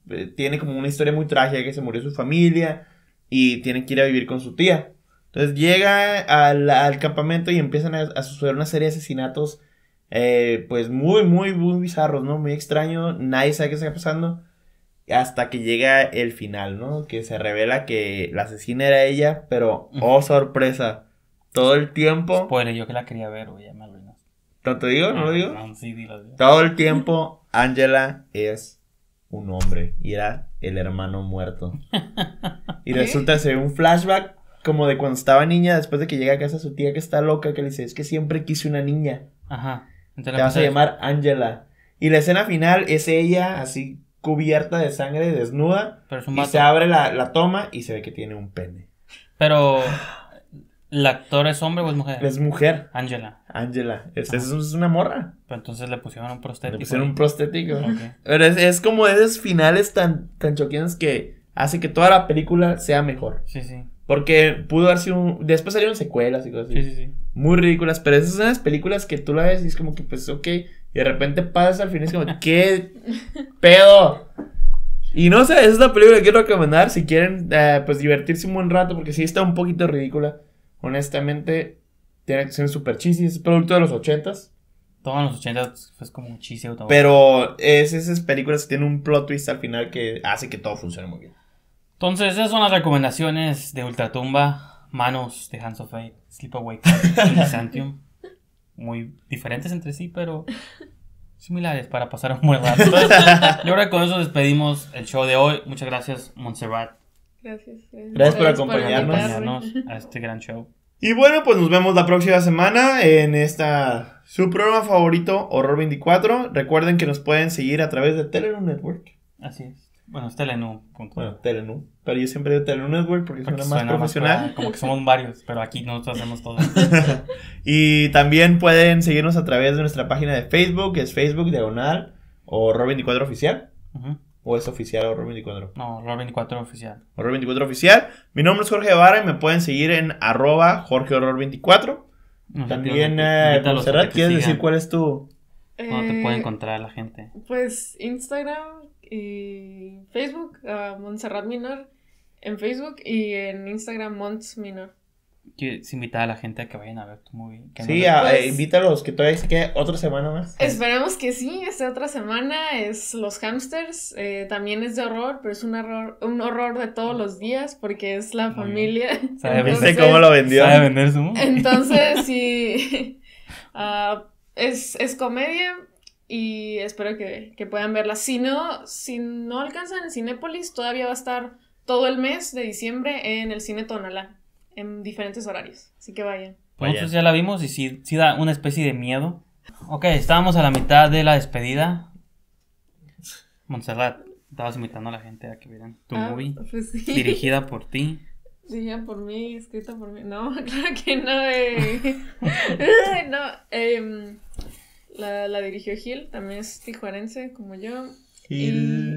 eh, tiene como una historia muy trágica, que se murió su familia y tiene que ir a vivir con su tía. Entonces llega al, campamento y empiezan a, suceder una serie de asesinatos, eh, pues muy, muy, muy bizarros, ¿no? Muy extraño, nadie sabe qué está pasando hasta que llega el final, ¿no? Que se revela que la asesina era ella, pero oh sorpresa, todo el tiempo. Bueno, yo que la quería ver, güey, ya me imagino. ¿Tanto digo? ¿No lo digo? Ah, sí, dilo, Todo el tiempo, Angela es un hombre y era el hermano muerto. y resulta ser un flashback como de cuando estaba niña, después de que llega a casa su tía que está loca, que le dice, es que siempre quise una niña. Ajá. Entonces, Te vas a llamar Angela. Y la escena final es ella así cubierta de sangre, desnuda. y se abre la, la, toma y se ve que tiene un pene. Pero. ¿La actor es hombre o es mujer? Es mujer. Ángela. Ángela. Es, una morra. Pero entonces le pusieron un prostético. Le un prostético. Pero es, como esos finales tan, tan choqueantes que hace que toda la película sea mejor. Sí, sí. Porque pudo haber sido. Un... Después salieron secuelas y cosas así. Sí, sí, sí. Muy ridículas, pero esas son las películas que tú la ves y es como que, pues, ok, y de repente pasas al final es como, ¿qué pedo? Y no sé, es la película que quiero recomendar. Si quieren, eh, pues divertirse un buen rato, porque sí está un poquito ridícula. Honestamente, tiene que ser súper y Es producto de los ochentas. Todos los ochentas fue pues, como un Pero es esas películas que tienen un plot twist al final que hace que todo funcione muy bien. Entonces, esas son las recomendaciones de Ultratumba, Manos de Hands of Fate, sleep y Santium muy diferentes entre sí, pero similares para pasar un buen rato. y ahora con eso despedimos el show de hoy. Muchas gracias, Montserrat. Gracias. Gracias, por acompañarnos. a este gran show. Y bueno, pues nos vemos la próxima semana en esta su programa favorito, Horror 24. Recuerden que nos pueden seguir a través de Telegram Network. Así es. Bueno, es Telenú. Bueno, Telenu Pero yo siempre digo telenu Network porque, es una más profesional. como que somos varios, pero aquí nosotros hacemos todo. y también pueden seguirnos a través de nuestra página de Facebook, que es Facebook Diagonal o Rob24 Oficial. ¿O es oficial o 24 No, horror 24 oficial. horror 24 oficial. Mi nombre es Jorge Guevara y me pueden seguir en arroba Jorge 24 También, eh, ¿quieres decir cuál es tu...? ¿Dónde te puede eh, encontrar la gente? Pues Instagram y eh, Facebook, Montserrat Minor, en Facebook y en Instagram, Monts Minor. ¿Quieres invitar a la gente a que vayan a ver tu sí, eh, invítalos, que todavía se que otra semana más. Esperemos que sí, esta otra semana es Los Hamsters, eh, también es de horror, pero es un horror, un horror de todos los días porque es la familia. ¿Sabe cómo lo vendió? ¿Sabe vender su Entonces, sí, ah, es, es comedia, y espero que, puedan verla. Si no, si no alcanzan en Cinépolis, todavía va a estar todo el mes de diciembre en el cine Tonalá, en diferentes horarios. Así que vayan. Pues ya la vimos y si da una especie de miedo. Ok, estábamos a la mitad de la despedida. Montserrat, estabas invitando a la gente a que vieran tu ah, movie. Pues dirigida por ti. Dirigida por mí, escrita por mí. No, claro que no. Eh. no. Em, la, dirigió Gil, también es tijuarense como yo. Y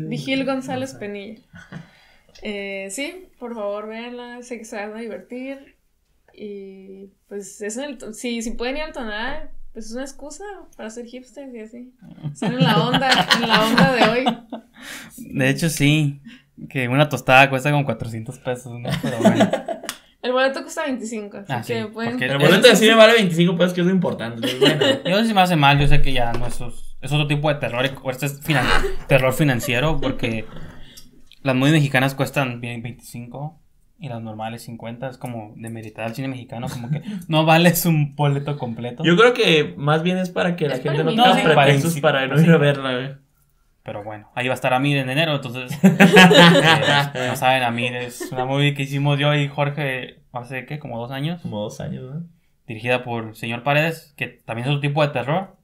Vigil González Penilla. Eh, sí, por favor, véanla, sé que se van a divertir. Y pues es el, si, si pueden ir al tonal, pues es una excusa para ser hipsters y así. Están en la onda, en la onda de hoy. De hecho, sí. Que una tostada cuesta como 400 pesos, Pero bueno. El boleto cuesta 25, ah, que sí, pueden... El boleto de cine vale 25 pues, que es lo importante. bueno. yo no sé si me hace mal, yo sé que ya no es otro tipo de terror, este es terror financiero, porque las movies mexicanas cuestan bien 25 y las normales 50. Es como de demeritar al cine mexicano, como que no vales un boleto completo. Yo creo que más bien es para que la gente no tenga no, para, ir a verla, Pero bueno, ahí va a estar Amir en enero, entonces. no eh, saben, Amir es una movie que hicimos yo y Jorge hace, ¿qué? Como dos años. Como dos años, ¿no? Dirigida por señor Paredes, que también es otro tipo de terror.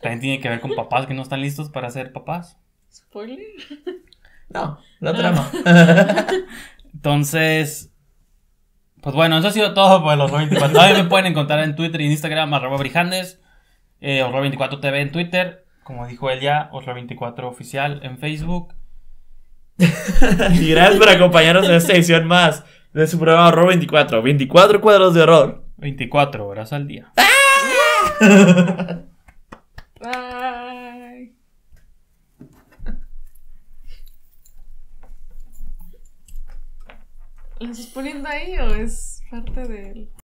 También tiene que ver con papás que no están listos para ser papás. ¿Spoiler? No, la ah. trama. Entonces, pues bueno, eso ha sido todo por los 24. También me pueden encontrar en Twitter y en Instagram, arroba brijandes, eh, horror24tv en Twitter, como dijo él ya, horror24 oficial en Facebook. y gracias por acompañarnos en esta edición más de su programa Horror 24. 24 cuadros de horror. 24 horas al día. ¡Ah! Bye. estás poniendo ahí o es parte del...?